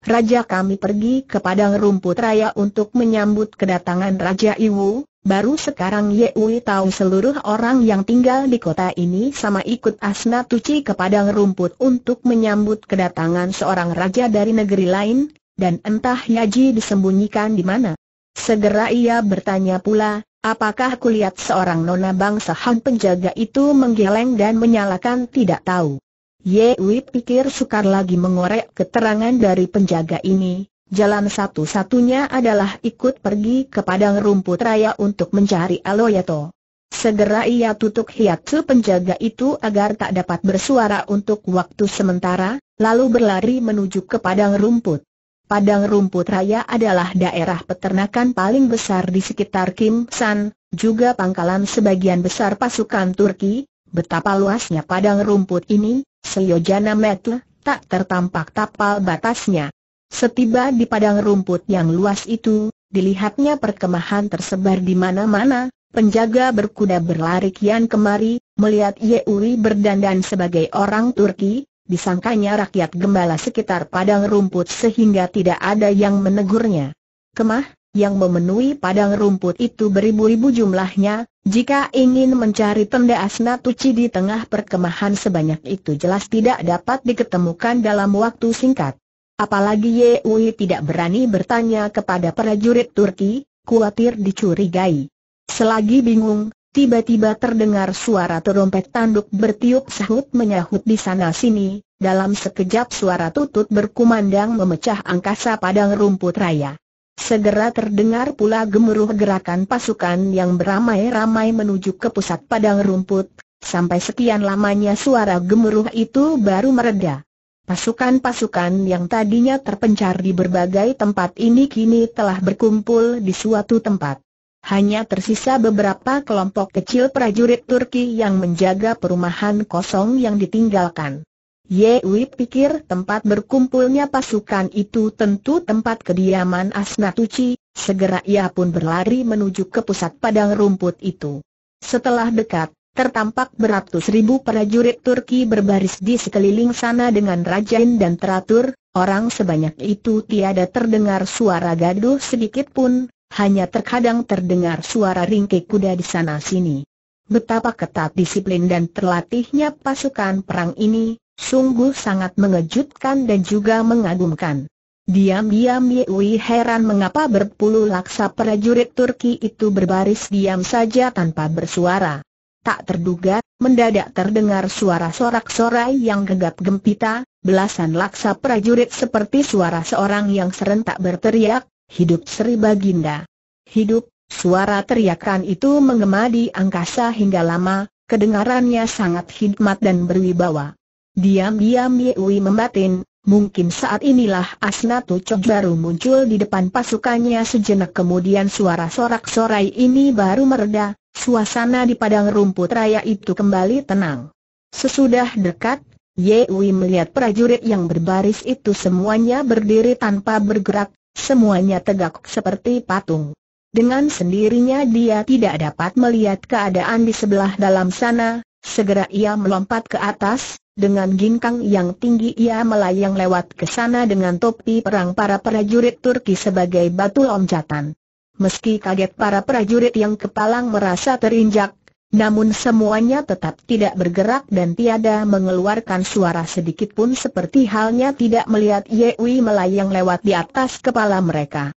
A: Raja kami pergi ke padang rumput raya untuk menyambut kedatangan Raja Iwu, baru sekarang Ye Wu tahu seluruh orang yang tinggal di kota ini sama ikut Asna Tuci ke padang rumput untuk menyambut kedatangan seorang raja dari negeri lain, dan entah Yaji disembunyikan di mana. Segera ia bertanya pula, apakah kulihat seorang nona bangsa Han penjaga itu menggeleng dan menyalakan tidak tahu. Ye Wip pikir sukar lagi mengorek keterangan dari penjaga ini, jalan satu-satunya adalah ikut pergi ke padang rumput raya untuk mencari Aloyato. Segera ia tutup hiatsu penjaga itu agar tak dapat bersuara untuk waktu sementara, lalu berlari menuju ke padang rumput. Padang rumput raya adalah daerah peternakan paling besar di sekitar Kim San, juga pangkalan sebagian besar pasukan Turki. Betapa luasnya padang rumput ini, Seyojana Metle, tak tertampak tapal batasnya. Setiba di padang rumput yang luas itu, dilihatnya perkemahan tersebar di mana-mana, penjaga berkuda berlari kian kemari, melihat Yeuri berdandan sebagai orang Turki, disangkanya rakyat gembala sekitar padang rumput sehingga tidak ada yang menegurnya. Kemah, yang memenuhi padang rumput itu beribu-ribu jumlahnya, jika ingin mencari tenda Asnatuci di tengah perkemahan sebanyak itu jelas tidak dapat diketemukan dalam waktu singkat. Apalagi Yewi tidak berani bertanya kepada prajurit Turki, khawatir dicurigai. Selagi bingung, tiba-tiba terdengar suara terompet tanduk bertiup sahut menyahut di sana-sini, dalam sekejap suara tutut berkumandang memecah angkasa padang rumput raya. Segera terdengar pula gemuruh gerakan pasukan yang beramai-ramai menuju ke pusat padang rumput, sampai sekian lamanya suara gemuruh itu baru mereda. Pasukan-pasukan yang tadinya terpencar di berbagai tempat ini kini telah berkumpul di suatu tempat. Hanya tersisa beberapa kelompok kecil prajurit Turki yang menjaga perumahan kosong yang ditinggalkan. Wei pikir tempat berkumpulnya pasukan itu tentu tempat kediaman Asnatuci, segera ia pun berlari menuju ke pusat padang rumput itu. Setelah dekat, tertampak beratus ribu prajurit Turki berbaris di sekeliling sana dengan rajin dan teratur, orang sebanyak itu tiada terdengar suara gaduh sedikit pun, hanya terkadang terdengar suara ringkik kuda di sana-sini. Betapa ketat disiplin dan terlatihnya pasukan perang ini, Sungguh sangat mengejutkan dan juga mengagumkan. Diam-diam Yewi heran mengapa berpuluh laksa prajurit Turki itu berbaris diam saja tanpa bersuara. Tak terduga, mendadak terdengar suara sorak-sorai yang gegap gempita, belasan laksa prajurit seperti suara seorang yang serentak berteriak, hidup Sri Baginda. Hidup, suara teriakan itu mengemadi angkasa hingga lama, kedengarannya sangat hikmat dan berwibawa. Diam-diam Yewi membatin, mungkin saat inilah Asna Cok baru muncul di depan pasukannya sejenak kemudian suara sorak-sorai ini baru mereda, suasana di padang rumput raya itu kembali tenang. Sesudah dekat, Yewi melihat prajurit yang berbaris itu semuanya berdiri tanpa bergerak, semuanya tegak seperti patung. Dengan sendirinya dia tidak dapat melihat keadaan di sebelah dalam sana, segera ia melompat ke atas, dengan ginkang yang tinggi ia melayang lewat ke sana dengan topi perang para prajurit Turki sebagai batu loncatan. Meski kaget para prajurit yang kepalang merasa terinjak, namun semuanya tetap tidak bergerak dan tiada mengeluarkan suara sedikit pun seperti halnya tidak melihat Yewi melayang lewat di atas kepala mereka.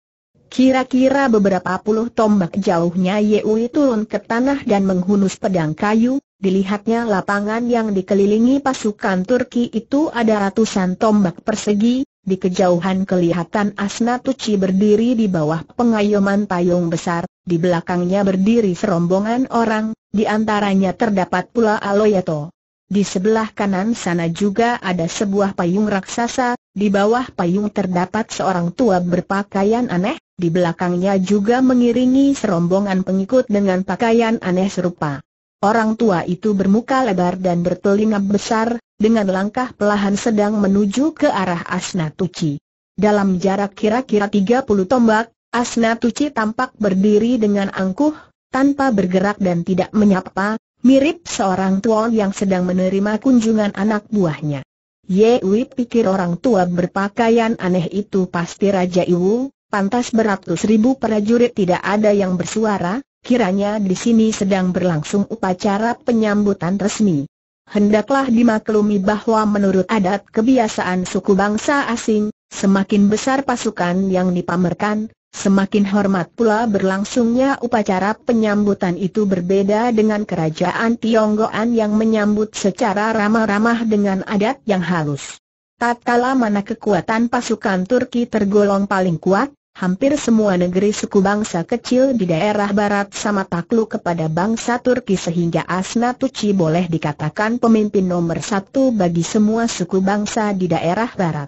A: Kira-kira beberapa puluh tombak jauhnya Yewi turun ke tanah dan menghunus pedang kayu, Dilihatnya lapangan yang dikelilingi pasukan Turki itu ada ratusan tombak persegi, di kejauhan kelihatan Asna Asnatuci berdiri di bawah pengayoman payung besar, di belakangnya berdiri serombongan orang, di antaranya terdapat pula Aloyato. Di sebelah kanan sana juga ada sebuah payung raksasa, di bawah payung terdapat seorang tua berpakaian aneh, di belakangnya juga mengiringi serombongan pengikut dengan pakaian aneh serupa. Orang tua itu bermuka lebar dan bertelinga besar, dengan langkah pelahan sedang menuju ke arah Asna Tuci. Dalam jarak kira-kira 30 tombak, Asna Tuci tampak berdiri dengan angkuh, tanpa bergerak dan tidak menyapa, mirip seorang tuan yang sedang menerima kunjungan anak buahnya. Yewi pikir orang tua berpakaian aneh itu pasti Raja Iwu, pantas beratus ribu prajurit tidak ada yang bersuara, Kiranya di sini sedang berlangsung upacara penyambutan resmi. Hendaklah dimaklumi bahwa menurut adat kebiasaan suku bangsa asing, semakin besar pasukan yang dipamerkan, Semakin hormat pula berlangsungnya upacara penyambutan itu berbeda dengan kerajaan Tionggoan yang menyambut secara ramah-ramah dengan adat yang halus. Tak Tatkala mana kekuatan pasukan Turki tergolong paling kuat, hampir semua negeri suku bangsa kecil di daerah barat sama takluk kepada bangsa Turki sehingga Asna Tuci boleh dikatakan pemimpin nomor satu bagi semua suku bangsa di daerah barat.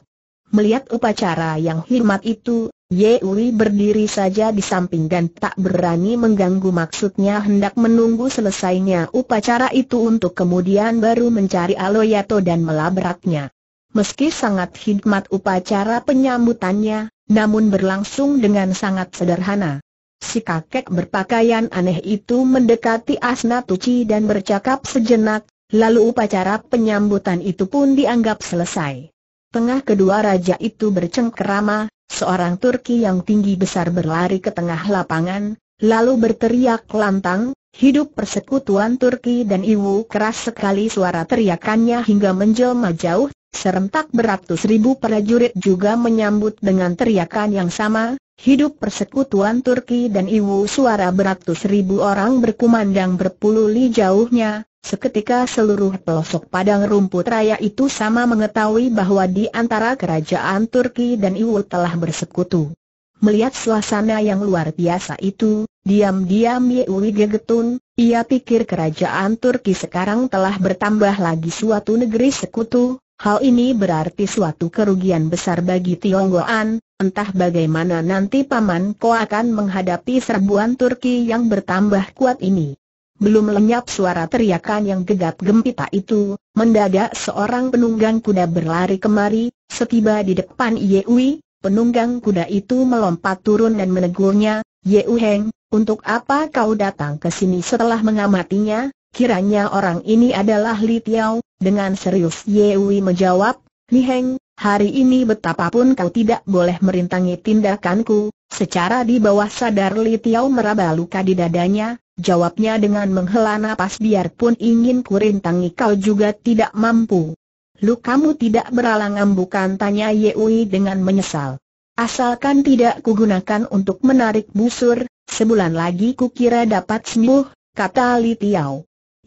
A: Melihat upacara yang hormat itu, Yewi berdiri saja di samping dan tak berani mengganggu maksudnya hendak menunggu selesainya upacara itu untuk kemudian baru mencari Aloyato dan melabraknya. Meski sangat hikmat upacara penyambutannya, namun berlangsung dengan sangat sederhana. Si kakek berpakaian aneh itu mendekati Asna Tuci dan bercakap sejenak, lalu upacara penyambutan itu pun dianggap selesai. Tengah kedua raja itu bercengkerama, seorang Turki yang tinggi besar berlari ke tengah lapangan, lalu berteriak lantang, hidup persekutuan Turki dan Iwu keras sekali suara teriakannya hingga menjelma jauh Serentak beratus ribu prajurit juga menyambut dengan teriakan yang sama, hidup persekutuan Turki dan Iwu suara beratus ribu orang berkumandang berpuluh li jauhnya, Seketika seluruh pelosok padang rumput raya itu sama mengetahui bahwa di antara kerajaan Turki dan Iwu telah bersekutu. Melihat suasana yang luar biasa itu, diam-diam Yewi gegetun, ia pikir kerajaan Turki sekarang telah bertambah lagi suatu negeri sekutu, Hal ini berarti suatu kerugian besar bagi Tionggoan, entah bagaimana nanti Paman Ko akan menghadapi serbuan Turki yang bertambah kuat ini. Belum lenyap suara teriakan yang gegap gempita itu, mendadak seorang penunggang kuda berlari kemari, setiba di depan Yewi, penunggang kuda itu melompat turun dan menegurnya, Ye Heng, untuk apa kau datang ke sini setelah mengamatinya? Kiranya orang ini adalah Li Tiao, dengan serius Yewi menjawab, Niheng, hari ini betapapun kau tidak boleh merintangi tindakanku, secara di bawah sadar Li Tiao meraba luka di dadanya, jawabnya dengan menghela napas biarpun ingin kurintangi kau juga tidak mampu. kamu tidak beralangan bukan tanya Yewi dengan menyesal. Asalkan tidak kugunakan untuk menarik busur, sebulan lagi kukira dapat sembuh, kata Li Tiao.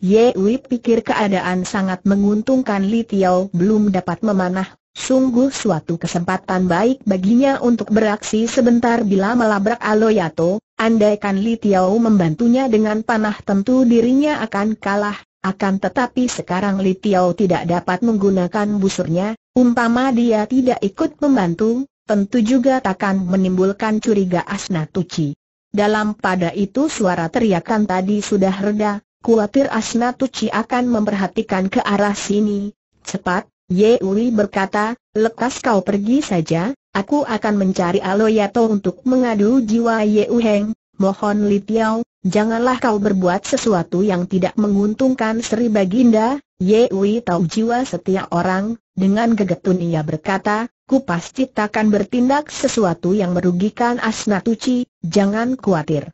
A: Yewi pikir keadaan sangat menguntungkan Li Tiao belum dapat memanah, sungguh suatu kesempatan baik baginya untuk beraksi sebentar bila melabrak Aloyato, andaikan Li Tiao membantunya dengan panah tentu dirinya akan kalah, akan tetapi sekarang Li Tiao tidak dapat menggunakan busurnya, umpama dia tidak ikut membantu, tentu juga takkan menimbulkan curiga Asnatuci. Dalam pada itu suara teriakan tadi sudah reda, Asna Tuci akan memperhatikan ke arah sini. Cepat, Ye Yewi berkata, lekas kau pergi saja, aku akan mencari Aloyato untuk mengadu jiwa Ye Uheng. Mohon Li Tiao, janganlah kau berbuat sesuatu yang tidak menguntungkan Sri Baginda, Ye Yewi tahu jiwa setiap orang, dengan gegetun ia berkata, ku pasti takkan bertindak sesuatu yang merugikan Tuci, jangan kuatir.